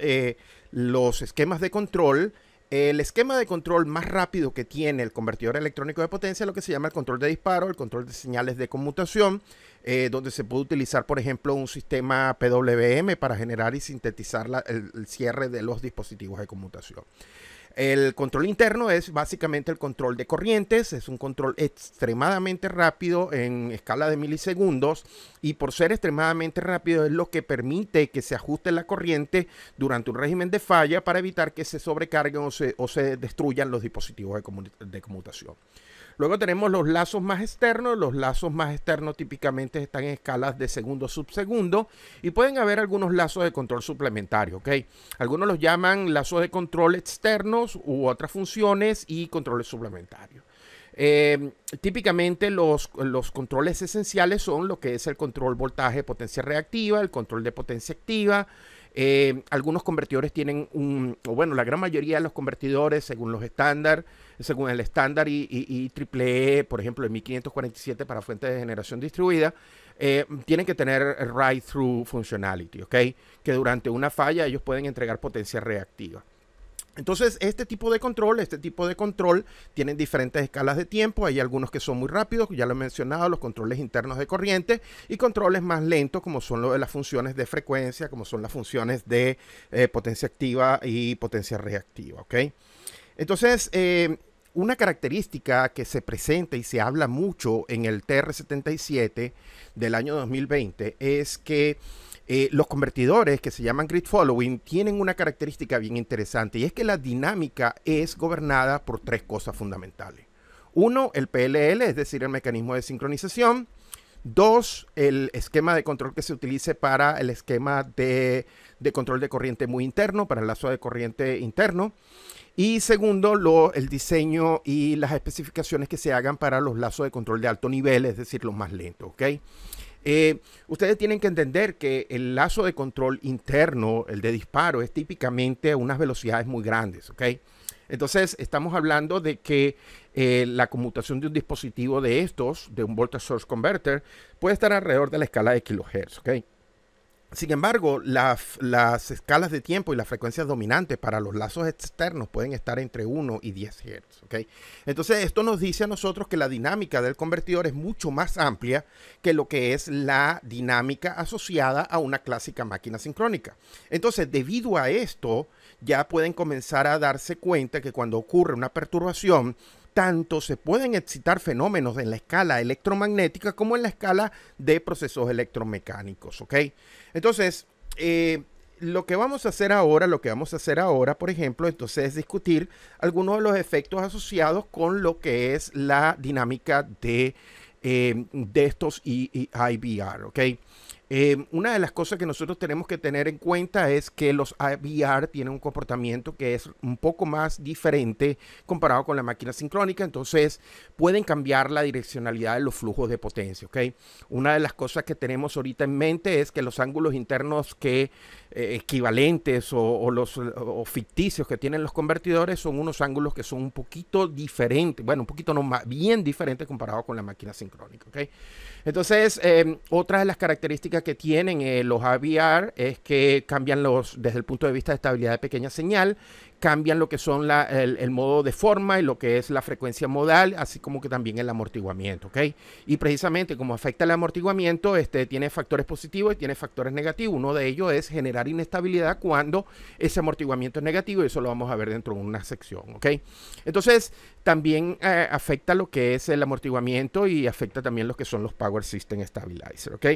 los esquemas de control, el esquema de control más rápido que tiene el convertidor electrónico de potencia es lo que se llama el control de disparo, el control de señales de conmutación, eh, donde se puede utilizar, por ejemplo, un sistema PWM para generar y sintetizar el cierre de los dispositivos de conmutación. El control interno es básicamente el control de corrientes, es un control extremadamente rápido en escala de milisegundos y por ser extremadamente rápido es lo que permite que se ajuste la corriente durante un régimen de falla para evitar que se sobrecarguen o se, destruyan los dispositivos de, de, conmutación. Luego tenemos los lazos más externos. Los lazos más externos típicamente están en escalas de segundo subsegundo y pueden haber algunos lazos de control suplementario. Algunos los llaman lazos de control externos u otras funciones y controles suplementarios. Eh, típicamente los, los, controles esenciales son lo que es el control voltaje potencia reactiva, el control de potencia activa, eh, algunos convertidores tienen un, o bueno, la gran mayoría de los convertidores, según los estándar, según el estándar y, triple e, por ejemplo, el 1547 para fuentes de generación distribuida, eh, tienen que tener write-through functionality, ¿ok? Que durante una falla ellos pueden entregar potencia reactiva. Entonces, este tipo de control, este tipo de control tienen diferentes escalas de tiempo. Hay algunos que son muy rápidos, ya lo he mencionado, los controles internos de corriente y controles más lentos, como son de las funciones de frecuencia, como son las funciones de eh, potencia activa y potencia reactiva. Entonces, eh, una característica que se presenta y se habla mucho en el TR-77 del año 2020 es que eh, los convertidores que se llaman grid following tienen una característica bien interesante y es que la dinámica es gobernada por tres cosas fundamentales. Uno, el PLL, es decir, el mecanismo de sincronización. Dos, el esquema de control que se utilice para el esquema de, control de corriente muy interno, para el lazo de corriente interno. Y segundo, lo, el diseño y las especificaciones que se hagan para los lazos de control de alto nivel, es decir, los más lentos, ¿ok? Eh, ustedes tienen que entender que el lazo de control interno, el de disparo, es típicamente a unas velocidades muy grandes, ¿ok? Entonces, estamos hablando de que eh, la conmutación de un dispositivo de estos, de un voltage source converter, puede estar alrededor de la escala de kilohertz, ¿ok? Sin embargo, las escalas de tiempo y las frecuencias dominantes para los lazos externos pueden estar entre 1 y 10 Hz. Entonces, esto nos dice a nosotros que la dinámica del convertidor es mucho más amplia que lo que es la dinámica asociada a una clásica máquina sincrónica. Entonces, debido a esto, ya pueden comenzar a darse cuenta que cuando ocurre una perturbación, tanto se pueden excitar fenómenos en la escala electromagnética como en la escala de procesos electromecánicos, ¿ok? Entonces, eh, lo que vamos a hacer ahora, lo que vamos a hacer ahora, por ejemplo, entonces es discutir algunos de los efectos asociados con lo que es la dinámica de, eh, de estos IBR, ¿ok? Eh, una de las cosas que nosotros tenemos que tener en cuenta es que los AVR tienen un comportamiento que es un poco más diferente comparado con la máquina sincrónica, entonces pueden cambiar la direccionalidad de los flujos de potencia. Una de las cosas que tenemos ahorita en mente es que los ángulos internos que eh, equivalentes o, los ficticios que tienen los convertidores son unos ángulos que son un poquito diferentes, bueno, un poquito no más, bien diferentes comparado con la máquina sincrónica. ¿okay? Entonces, em, otra de las características que tienen eh, los AVR es que cambian los desde el punto de vista de estabilidad de pequeña señal cambian lo que son el, modo de forma y lo que es la frecuencia modal, así como que también el amortiguamiento, ¿ok? Y precisamente como afecta el amortiguamiento, este, tiene factores positivos y tiene factores negativos. Uno de ellos es generar inestabilidad cuando ese amortiguamiento es negativo y eso lo vamos a ver dentro de una sección, ¿ok? Entonces, también eh, afecta lo que es el amortiguamiento y afecta también lo que son los Power System Stabilizer, ¿ok?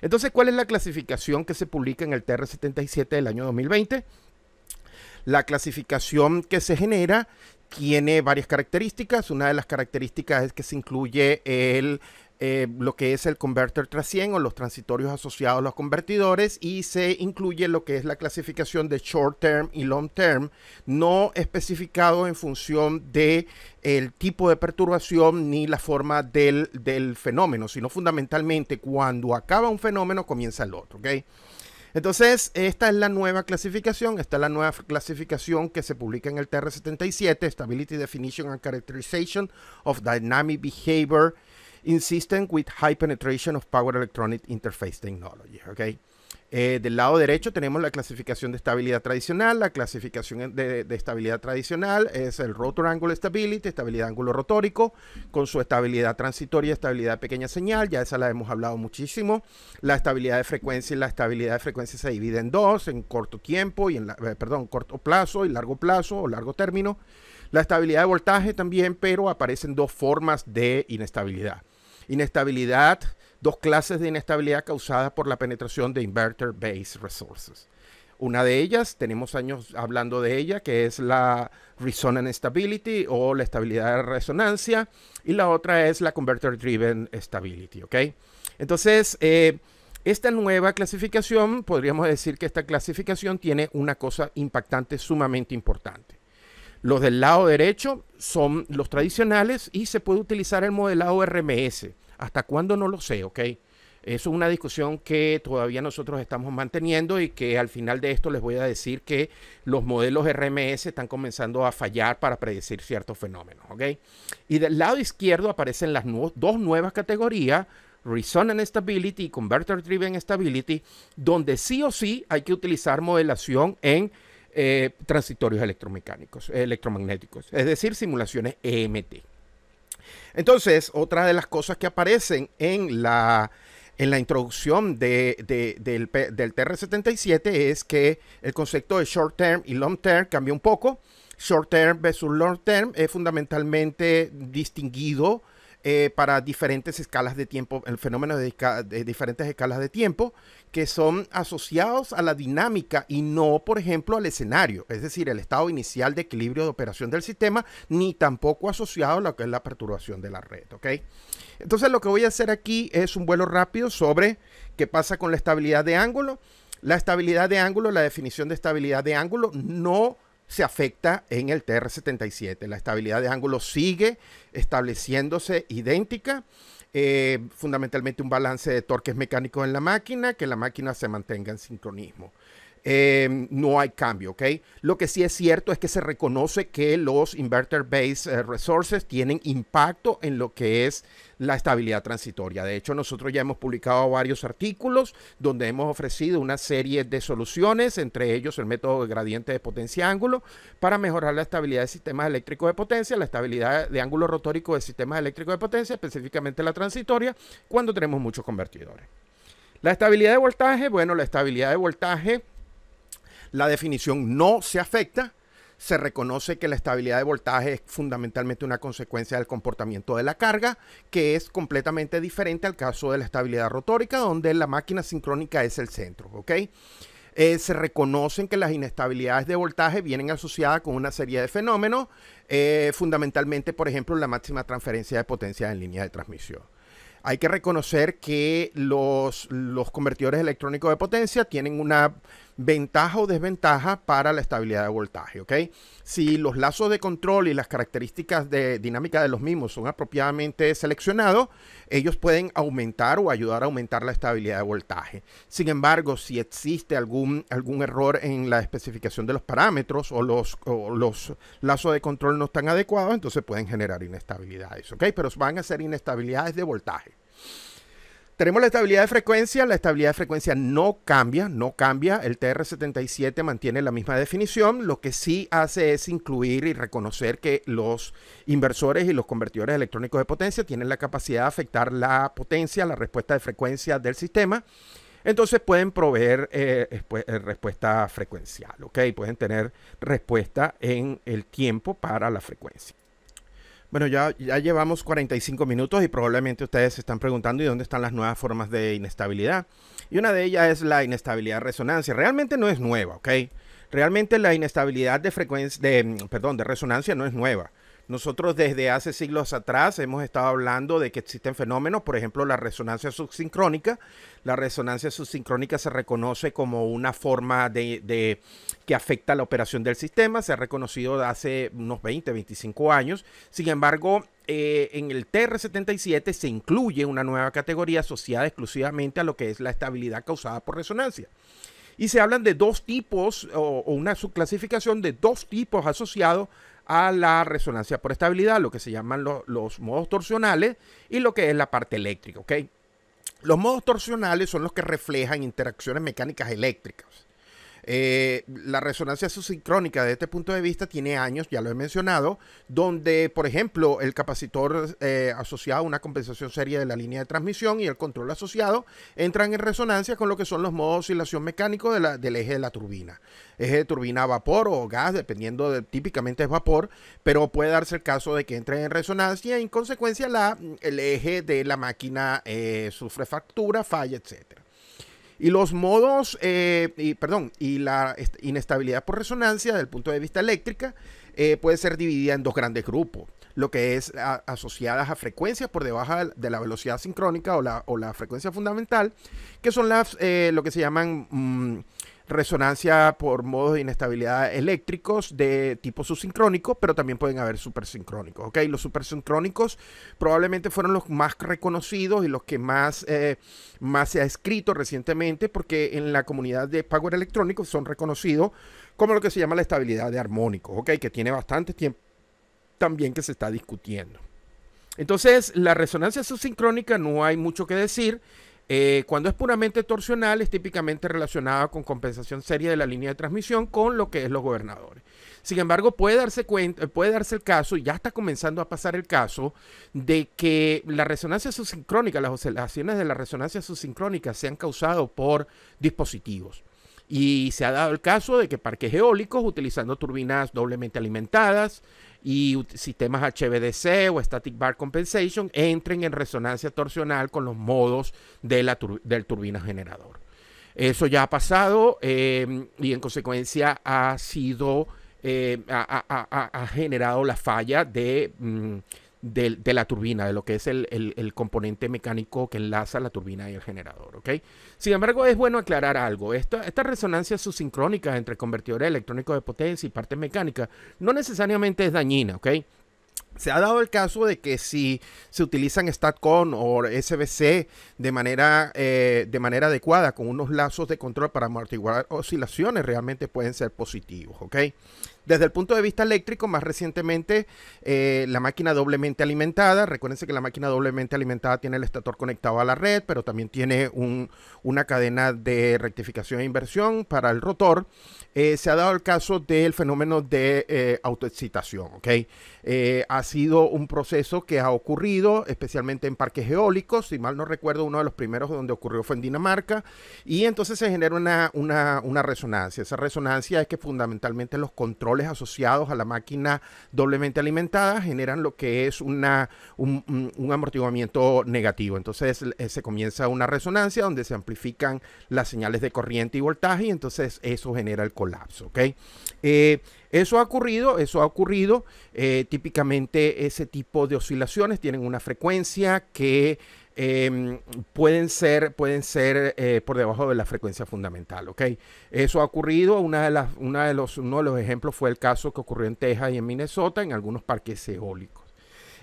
Entonces, ¿cuál es la clasificación que se publica en el TR-77 del año 2020? La clasificación que se genera tiene varias características. Una de las características es que se incluye el, eh, lo que es el converter tras 100 o los transitorios asociados a los convertidores y se incluye lo que es la clasificación de short term y long term, no especificado en función de el tipo de perturbación ni la forma del, fenómeno, sino fundamentalmente cuando acaba un fenómeno comienza el otro. Entonces, esta es la nueva clasificación, esta es la nueva clasificación que se publica en el TR77, Stability Definition and Characterization of Dynamic Behavior Insistent with High Penetration of Power Electronic Interface Technology, okay. Eh, del lado derecho tenemos la clasificación de estabilidad tradicional. La clasificación de, estabilidad tradicional es el Rotor Angle Stability, estabilidad ángulo rotórico, con su estabilidad transitoria, estabilidad pequeña señal. Ya esa la hemos hablado muchísimo. La estabilidad de frecuencia y la estabilidad de frecuencia se divide en dos, en corto tiempo y en, eh, perdón, corto plazo y largo plazo o largo término. La estabilidad de voltaje también, pero aparecen dos formas de inestabilidad. Inestabilidad dos clases de inestabilidad causadas por la penetración de inverter based resources. Una de ellas, tenemos años hablando de ella, que es la Resonant Stability o la estabilidad de resonancia, y la otra es la Converter Driven Stability, ¿ok? Entonces, eh, esta nueva clasificación, podríamos decir que esta clasificación tiene una cosa impactante, sumamente importante. Los del lado derecho son los tradicionales y se puede utilizar el modelado RMS, ¿Hasta cuándo? No lo sé, ¿ok? Es una discusión que todavía nosotros estamos manteniendo y que al final de esto les voy a decir que los modelos RMS están comenzando a fallar para predecir ciertos fenómenos. ¿ok? Y del lado izquierdo aparecen las dos nuevas categorías, Resonant Stability y Converter Driven Stability, donde sí o sí hay que utilizar modelación en eh, transitorios electromecánicos, electromagnéticos, es decir, simulaciones EMT. Entonces, otra de las cosas que aparecen en la, introducción de, del, del TR-77 es que el concepto de short term y long term cambia un poco. Short term versus long term es fundamentalmente distinguido eh, para diferentes escalas de tiempo, el fenómeno de, diferentes escalas de tiempo, que son asociados a la dinámica y no, por ejemplo, al escenario, es decir, el estado inicial de equilibrio de operación del sistema, ni tampoco asociado a lo que es la perturbación de la red, ¿ok? Entonces lo que voy a hacer aquí es un vuelo rápido sobre qué pasa con la estabilidad de ángulo. La estabilidad de ángulo, la definición de estabilidad de ángulo no se afecta en el TR-77. La estabilidad de ángulo sigue estableciéndose idéntica. Eh, fundamentalmente un balance de torques mecánicos en la máquina, que la máquina se mantenga en sincronismo. Em, no hay cambio, ¿ok? Lo que sí es cierto es que se reconoce que los inverter-based eh, resources tienen impacto en lo que es la estabilidad transitoria. De hecho, nosotros ya hemos publicado varios artículos donde hemos ofrecido una serie de soluciones, entre ellos el método de gradiente de potencia ángulo, para mejorar la estabilidad de sistemas eléctricos de potencia, la estabilidad de ángulo rotórico de sistemas eléctricos de potencia, específicamente la transitoria, cuando tenemos muchos convertidores. La estabilidad de voltaje, bueno, la estabilidad de voltaje la definición no se afecta, se reconoce que la estabilidad de voltaje es fundamentalmente una consecuencia del comportamiento de la carga, que es completamente diferente al caso de la estabilidad rotórica, donde la máquina sincrónica es el centro. Okay. Eh, se reconocen que las inestabilidades de voltaje vienen asociadas con una serie de fenómenos, eh, fundamentalmente, por ejemplo, la máxima transferencia de potencia en línea de transmisión. Hay que reconocer que los, los convertidores electrónicos de potencia tienen una ventaja o desventaja para la estabilidad de voltaje, Si los lazos de control y las características de dinámica de los mismos son apropiadamente seleccionados, ellos pueden aumentar o ayudar a aumentar la estabilidad de voltaje. Sin embargo, si existe algún, algún error en la especificación de los parámetros o los, los lazos de control no están adecuados, entonces pueden generar inestabilidades, ¿ok? Pero van a ser inestabilidades de voltaje. Tenemos la estabilidad de frecuencia, la estabilidad de frecuencia no cambia, no cambia, el TR77 mantiene la misma definición, lo que sí hace es incluir y reconocer que los inversores y los convertidores electrónicos de potencia tienen la capacidad de afectar la potencia, la respuesta de frecuencia del sistema. Entonces pueden proveer eh, eh, respuesta frecuencial, Pueden tener respuesta en el tiempo para la frecuencia. Bueno, ya, llevamos 45 minutos y probablemente ustedes se están preguntando ¿y dónde están las nuevas formas de inestabilidad? Y una de ellas es la inestabilidad de resonancia. Realmente no es nueva, ¿ok? Realmente la inestabilidad de frecuencia, de, mm, perdón, de resonancia no es nueva. Nosotros desde hace siglos atrás hemos estado hablando de que existen fenómenos, por ejemplo, la resonancia subsincrónica. La resonancia subsincrónica se reconoce como una forma de, que afecta la operación del sistema. Se ha reconocido hace unos 20, 25 años. Sin embargo, eh, en el TR-77 se incluye una nueva categoría asociada exclusivamente a lo que es la estabilidad causada por resonancia. Y se hablan de dos tipos o, o una subclasificación de dos tipos asociados a la resonancia por estabilidad, lo que se llaman los modos torsionales y lo que es la parte eléctrica. Los modos torsionales son los que reflejan interacciones mecánicas eléctricas. Eh, la resonancia sincrónica de este punto de vista tiene años, ya lo he mencionado, donde, por ejemplo, el capacitor eh, asociado a una compensación seria de la línea de transmisión y el control asociado entran en resonancia con lo que son los modos de oscilación mecánico del eje de la turbina. Eje de turbina a vapor o gas, dependiendo de, típicamente es vapor, pero puede darse el caso de que entren en resonancia y en consecuencia la, el eje de la máquina eh, sufre factura, falla, etcétera. Y los modos, eh, y, perdón, y la inestabilidad por resonancia desde el punto de vista eléctrica eh, puede ser dividida en dos grandes grupos, lo que es asociadas a frecuencias por debajo de la velocidad sincrónica o la, o la frecuencia fundamental, que son las, eh, lo que se llaman... Mm, resonancia por modos de inestabilidad eléctricos de tipo subsincrónico, pero también pueden haber supersincrónicos. ¿ok? Los supersincrónicos probablemente fueron los más reconocidos y los que más, eh, más se ha escrito recientemente porque en la comunidad de Power Electrónico son reconocidos como lo que se llama la estabilidad de armónicos, ¿ok? que tiene bastante tiempo también que se está discutiendo. Entonces, la resonancia subsincrónica no hay mucho que decir eh, cuando es puramente torsional, es típicamente relacionada con compensación seria de la línea de transmisión con lo que es los gobernadores. Sin embargo, puede darse, cuenta, eh, puede darse el caso, y ya está comenzando a pasar el caso, de que la resonancia subsincrónica, las oscilaciones de la resonancia subsincrónica se han causado por dispositivos. Y se ha dado el caso de que parques eólicos utilizando turbinas doblemente alimentadas, y sistemas HVDC o Static Bar Compensation entren en resonancia torsional con los modos de del turbina generador. Eso ya ha pasado em, y en consecuencia ha sido, eh, ha, generado la falla de... Mm, de, la turbina, de lo que es el, componente mecánico que enlaza la turbina y el generador. ¿ok? Sin embargo, es bueno aclarar algo. Esta resonancia subsincrónica entre convertidores electrónicos de potencia y partes mecánicas no necesariamente es dañina. ¿ok? Se ha dado el caso de que si se utilizan StatCon o SBC de manera, eh, de manera adecuada, con unos lazos de control para amortiguar oscilaciones, realmente pueden ser positivos, ¿ok? Desde el punto de vista eléctrico, más recientemente, eh, la máquina doblemente alimentada. Recuérdense que la máquina doblemente alimentada tiene el estator conectado a la red, pero también tiene una cadena de rectificación e inversión para el rotor. Eh, se ha dado el caso del fenómeno de eh, autoexcitación. ¿okay? ha sido un proceso que ha ocurrido especialmente en parques eólicos. Si mal no recuerdo, uno de los primeros donde ocurrió fue en Dinamarca. Y entonces se genera una, una, una resonancia. Esa resonancia es que fundamentalmente los controles asociados a la máquina doblemente alimentada generan lo que es una, un, amortiguamiento negativo. Entonces eh, se comienza una resonancia donde se amplifican las señales de corriente y voltaje y entonces eso genera el colapso. ¿okay? Eh, eso ha ocurrido, eso ha ocurrido. Eh, típicamente ese tipo de oscilaciones tienen una frecuencia que Em, pueden ser, pueden ser eh, por debajo de la frecuencia fundamental. ¿ok? Eso ha ocurrido. Una de las, una de los, uno de los ejemplos fue el caso que ocurrió en Texas y en Minnesota en algunos parques eólicos.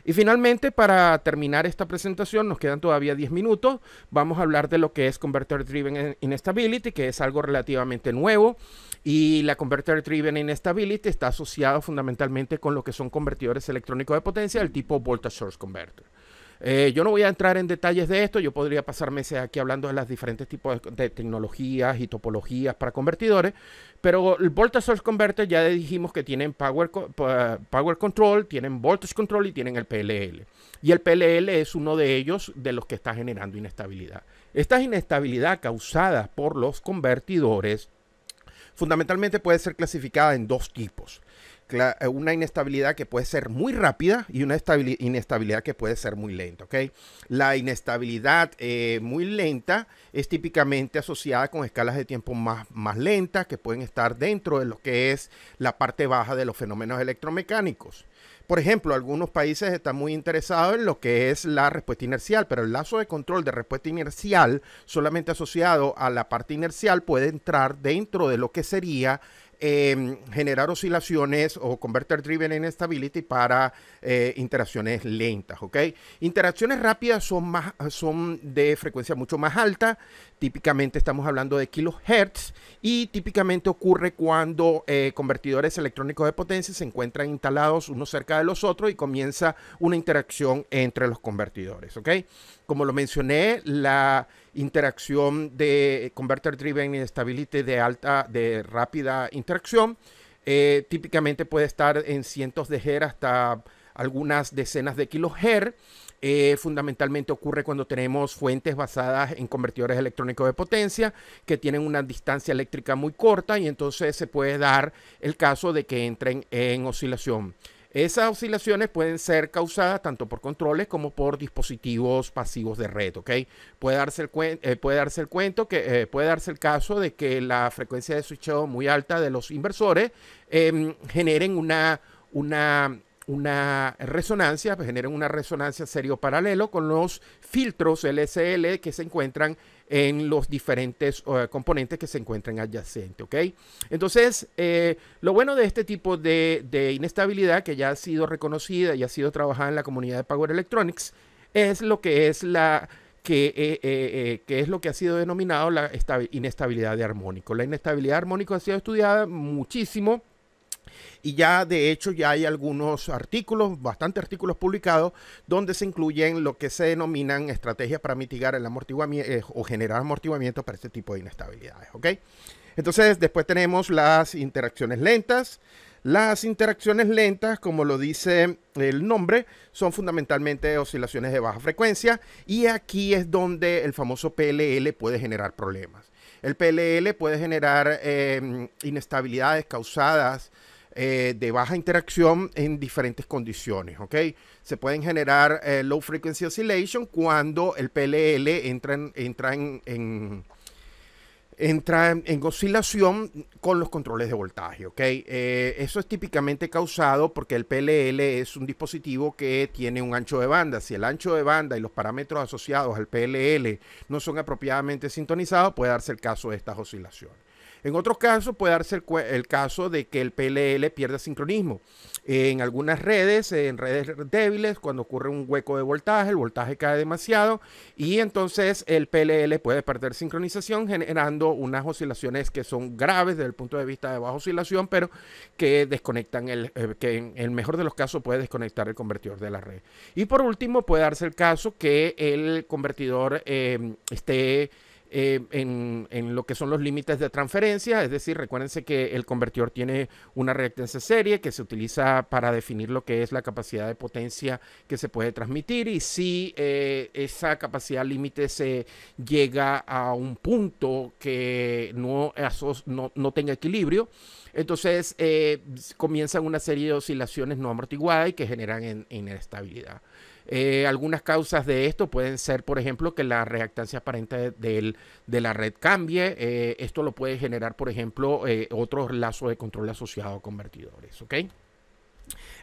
Y finalmente, para terminar esta presentación, nos quedan todavía 10 minutos. Vamos a hablar de lo que es Converter Driven Instability, que es algo relativamente nuevo. Y la Converter Driven Instability está asociada fundamentalmente con lo que son convertidores electrónicos de potencia del tipo Voltage Source Converter. Eh, yo no voy a entrar en detalles de esto, yo podría pasar meses aquí hablando de los diferentes tipos de, tecnologías y topologías para convertidores, pero el Voltage Source Converter ya dijimos que tienen power, power Control, tienen Voltage Control y tienen el PLL. Y el PLL es uno de ellos de los que está generando inestabilidad. Esta inestabilidad causada por los convertidores fundamentalmente puede ser clasificada en dos tipos. Eh, una inestabilidad que puede ser muy rápida y una inestabilidad que puede ser muy lenta. La inestabilidad eh, muy lenta es típicamente asociada con escalas de tiempo más, más lentas que pueden estar dentro de lo que es la parte baja de los fenómenos electromecánicos. Por ejemplo, algunos países están muy interesados en lo que es la respuesta inercial, pero el lazo de control de respuesta inercial solamente asociado a la parte inercial puede entrar dentro de lo que sería Em, generar oscilaciones o converter driven stability para eh, interacciones lentas, ¿ok? Interacciones rápidas son, más, son de frecuencia mucho más alta, Típicamente estamos hablando de kilohertz y típicamente ocurre cuando eh, convertidores electrónicos de potencia se encuentran instalados unos cerca de los otros y comienza una interacción entre los convertidores. ¿ok? Como lo mencioné, la interacción de Converter Driven Stability de alta, de rápida interacción, eh, típicamente puede estar en cientos de hertz hasta algunas decenas de kilohertz eh, fundamentalmente ocurre cuando tenemos fuentes basadas en convertidores electrónicos de potencia que tienen una distancia eléctrica muy corta y entonces se puede dar el caso de que entren en oscilación. Esas oscilaciones pueden ser causadas tanto por controles como por dispositivos pasivos de red, Puede darse el, eh, puede darse el cuento, que eh, puede darse el caso de que la frecuencia de switcheo muy alta de los inversores em, generen una, una una resonancia, pues generan una resonancia serio paralelo con los filtros LSL que se encuentran en los diferentes eh, componentes que se encuentran adyacente, ¿ok? Entonces, eh, lo bueno de este tipo de, inestabilidad que ya ha sido reconocida y ha sido trabajada en la comunidad de Power Electronics es lo que es la que, eh, que es lo que ha sido denominado la inestabilidad de armónico. La inestabilidad de armónico ha sido estudiada muchísimo y ya de hecho ya hay algunos artículos, bastantes artículos publicados, donde se incluyen lo que se denominan estrategias para mitigar el amortiguamiento eh, o generar amortiguamiento para este tipo de inestabilidades, ¿ok? Entonces después tenemos las interacciones lentas. Las interacciones lentas, como lo dice el nombre, son fundamentalmente oscilaciones de baja frecuencia y aquí es donde el famoso PLL puede generar problemas. El PLL puede generar eh, inestabilidades causadas eh, de baja interacción en diferentes condiciones, ¿ok? Se pueden generar eh, low frequency oscillation cuando el PLL entra en, entra en, entra en, oscilación con los controles de voltaje, eh, eso es típicamente causado porque el PLL es un dispositivo que tiene un ancho de banda. Si el ancho de banda y los parámetros asociados al PLL no son apropiadamente sintonizados, puede darse el caso de estas oscilaciones. En otros casos puede darse el, caso de que el PLL pierda sincronismo. En algunas redes, en redes débiles, cuando ocurre un hueco de voltaje, el voltaje cae demasiado y entonces el PLL puede perder sincronización generando unas oscilaciones que son graves desde el punto de vista de baja oscilación, pero que desconectan el, eh, que en el mejor de los casos puede desconectar el convertidor de la red. Y por último puede darse el caso que el convertidor eh, esté eh, en, lo que son los límites de transferencia, es decir, recuérdense que el convertidor tiene una reactancia serie que se utiliza para definir lo que es la capacidad de potencia que se puede transmitir y si eh, esa capacidad límite se llega a un punto que no, no, tenga equilibrio, entonces eh, comienzan una serie de oscilaciones no amortiguadas y que generan inestabilidad. Eh, algunas causas de esto pueden ser, por ejemplo, que la reactancia aparente de, la red cambie. Eh, esto lo puede generar, por ejemplo, eh, otros lazos de control asociado a convertidores.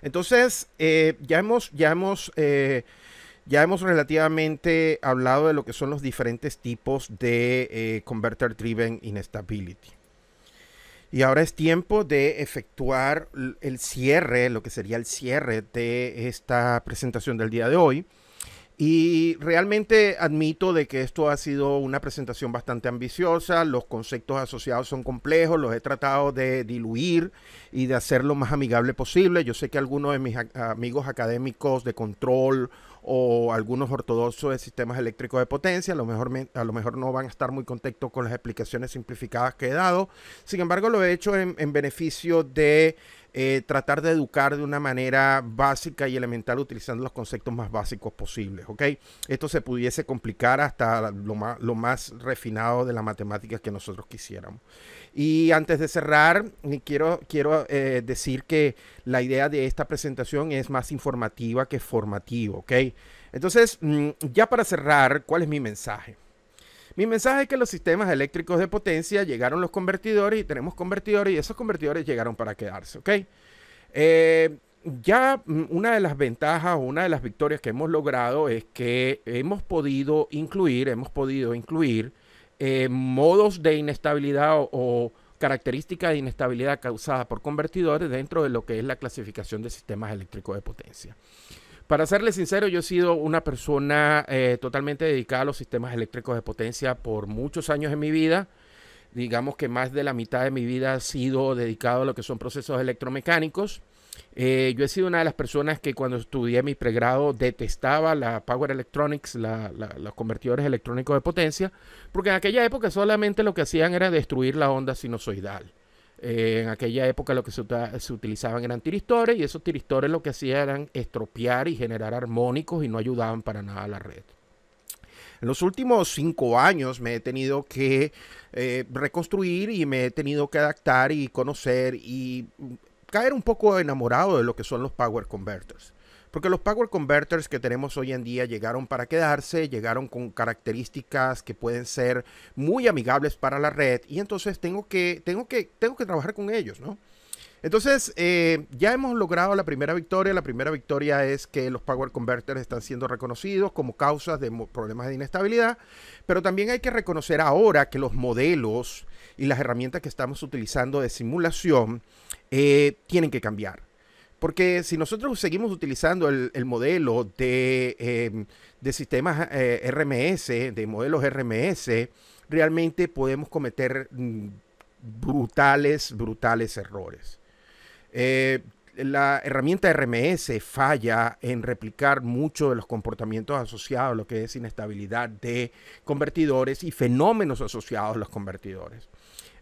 Entonces, eh, ya hemos, ya hemos, ya hemos relativamente hablado de lo que son los diferentes tipos de converter driven instability. Y ahora es tiempo de efectuar el cierre, lo que sería el cierre de esta presentación del día de hoy. Y realmente admito de que esto ha sido una presentación bastante ambiciosa, los conceptos asociados son complejos, los he tratado de diluir y de hacer lo más amigable posible. Yo sé que algunos de mis amigos académicos de control o algunos ortodoxos de sistemas eléctricos de potencia, a lo, mejor a lo mejor no van a estar muy contentos con las explicaciones simplificadas que he dado. Sin embargo, lo he hecho en beneficio de eh, tratar de educar de una manera básica y elemental utilizando los conceptos más básicos posibles, ¿ok? Esto se pudiese complicar hasta lo más, refinado de la matemática que nosotros quisiéramos. Y antes de cerrar, eh, quiero, quiero eh, decir que la idea de esta presentación es más informativa que formativa, ¿ok? Entonces, mm, ya para cerrar, ¿cuál es mi mensaje? Mi mensaje es que los sistemas eléctricos de potencia llegaron los convertidores y tenemos convertidores y esos convertidores llegaron para quedarse, ¿ok? Eh, ya mm, una de las ventajas una de las victorias que hemos logrado es que hemos podido incluir, hemos podido incluir eh, modos de inestabilidad o, o características de inestabilidad causadas por convertidores dentro de lo que es la clasificación de sistemas eléctricos de potencia. Para serle sincero, yo he sido una persona eh, totalmente dedicada a los sistemas eléctricos de potencia por muchos años en mi vida. Digamos que más de la mitad de mi vida ha sido dedicado a lo que son procesos electromecánicos. Eh, yo he sido una de las personas que cuando estudié mi pregrado detestaba la Power Electronics, los convertidores electrónicos de potencia, porque en aquella época solamente lo que hacían era destruir la onda sinusoidal en aquella época lo que se, utilizaban eran tiristores y esos tiristores lo que hacían eran estropear y generar armónicos y no ayudaban para nada a la red. En los últimos cinco años me he tenido que eh, reconstruir y me he tenido que adaptar y conocer y mm, caer un poco enamorado de lo que son los power converters. Porque los power converters que tenemos hoy en día llegaron para quedarse, llegaron con características que pueden ser muy amigables para la red y entonces tengo que, tengo que, tengo que trabajar con ellos, ¿no? Entonces, eh, ya hemos logrado la primera victoria. La primera victoria es que los power converters están siendo reconocidos como causas de problemas de inestabilidad, pero también hay que reconocer ahora que los modelos y las herramientas que estamos utilizando de simulación eh, tienen que cambiar. Porque si nosotros seguimos utilizando el, modelo de, em, sistemas eh, RMS, de modelos RMS, realmente podemos cometer mm, brutales, brutales errores. Eh, la herramienta RMS falla en replicar muchos de los comportamientos asociados a lo que es inestabilidad de convertidores y fenómenos asociados a los convertidores.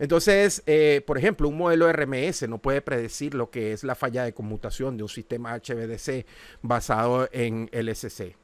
Entonces, eh, por ejemplo, un modelo RMS no puede predecir lo que es la falla de conmutación de un sistema HBDC basado en LSC.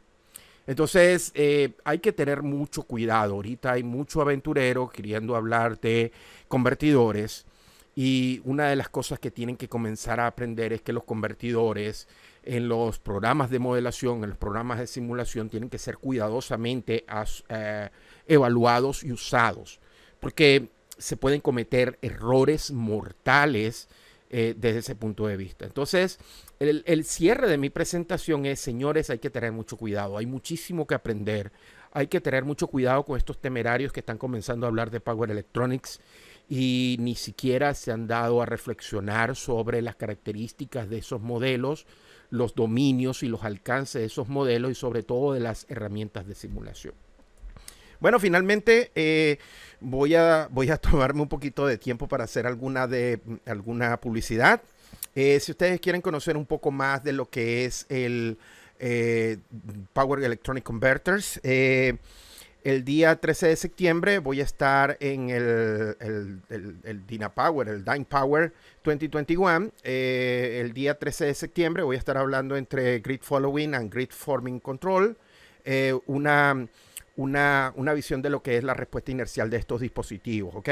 Entonces, eh, hay que tener mucho cuidado. Ahorita hay mucho aventurero queriendo hablar de convertidores. Y una de las cosas que tienen que comenzar a aprender es que los convertidores en los programas de modelación, en los programas de simulación, tienen que ser cuidadosamente eh, evaluados y usados. Porque se pueden cometer errores mortales eh, desde ese punto de vista. Entonces, el, cierre de mi presentación es, señores, hay que tener mucho cuidado, hay muchísimo que aprender, hay que tener mucho cuidado con estos temerarios que están comenzando a hablar de Power Electronics y ni siquiera se han dado a reflexionar sobre las características de esos modelos, los dominios y los alcances de esos modelos y sobre todo de las herramientas de simulación. Bueno, finalmente eh, voy, a, voy a tomarme un poquito de tiempo para hacer alguna, de, alguna publicidad. Eh, si ustedes quieren conocer un poco más de lo que es el eh, Power Electronic Converters, el día 13 de septiembre voy a estar en el, el, el, el Dina Power, el Dine Power 2021. el día 13 de septiembre voy a estar hablando entre Grid Following and Grid Forming Control. una una, visión de lo que es la respuesta inercial de estos dispositivos, ¿ok?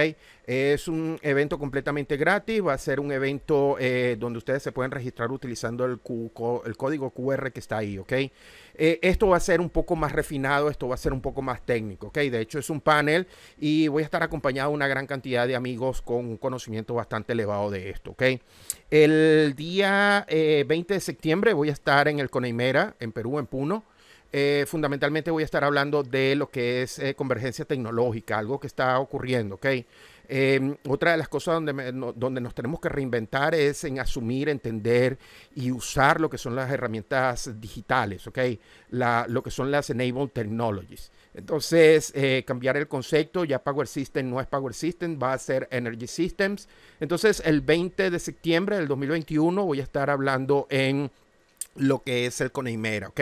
Es un evento completamente gratis, va a ser un evento eh, donde ustedes se pueden registrar utilizando el, el código QR que está ahí, ¿ok? Eh, esto va a ser un poco más refinado, esto va a ser un poco más técnico, ¿ok? De hecho es un panel y voy a estar acompañado de una gran cantidad de amigos con un conocimiento bastante elevado de esto, ¿ok? El día 20 eh, de septiembre voy a estar en el Coneimera, en Perú, en Puno. Eh, fundamentalmente voy a estar hablando de lo que es eh, convergencia tecnológica, algo que está ocurriendo, ¿ok? Em, otra de las cosas donde, nos tenemos que reinventar es en asumir, entender y usar lo que son las herramientas digitales, lo que son las Enable Technologies. Entonces, eh, cambiar el concepto, ya Power System no es Power System, va a ser Energy Systems. Entonces, el 20 de septiembre del 2021 voy a estar hablando en lo que es el Coneymera. ¿ok?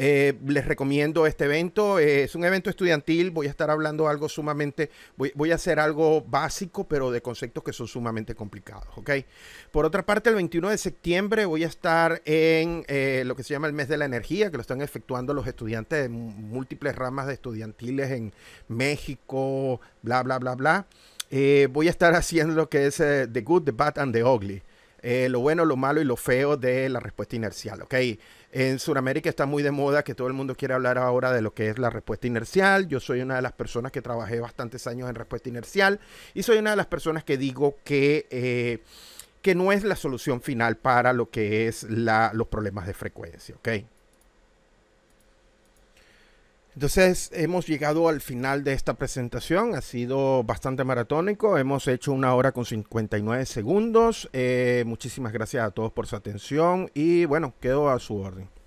Eh, les recomiendo este evento, eh, es un evento estudiantil, voy a estar hablando algo sumamente, voy, a hacer algo básico, pero de conceptos que son sumamente complicados, ¿ok? Por otra parte, el 21 de septiembre voy a estar en eh, lo que se llama el mes de la energía, que lo están efectuando los estudiantes de múltiples ramas de estudiantiles en México, bla, bla, bla, bla. voy a estar haciendo lo que es The Good, The Bad and The Ugly. Eh, lo bueno, lo malo y lo feo de la respuesta inercial, ¿ok? En Sudamérica está muy de moda que todo el mundo quiere hablar ahora de lo que es la respuesta inercial. Yo soy una de las personas que trabajé bastantes años en respuesta inercial y soy una de las personas que digo que, eh, que no es la solución final para lo que es los problemas de frecuencia, ¿ok? Entonces hemos llegado al final de esta presentación, ha sido bastante maratónico, hemos hecho una hora con 59 segundos, eh, muchísimas gracias a todos por su atención y bueno, quedo a su orden.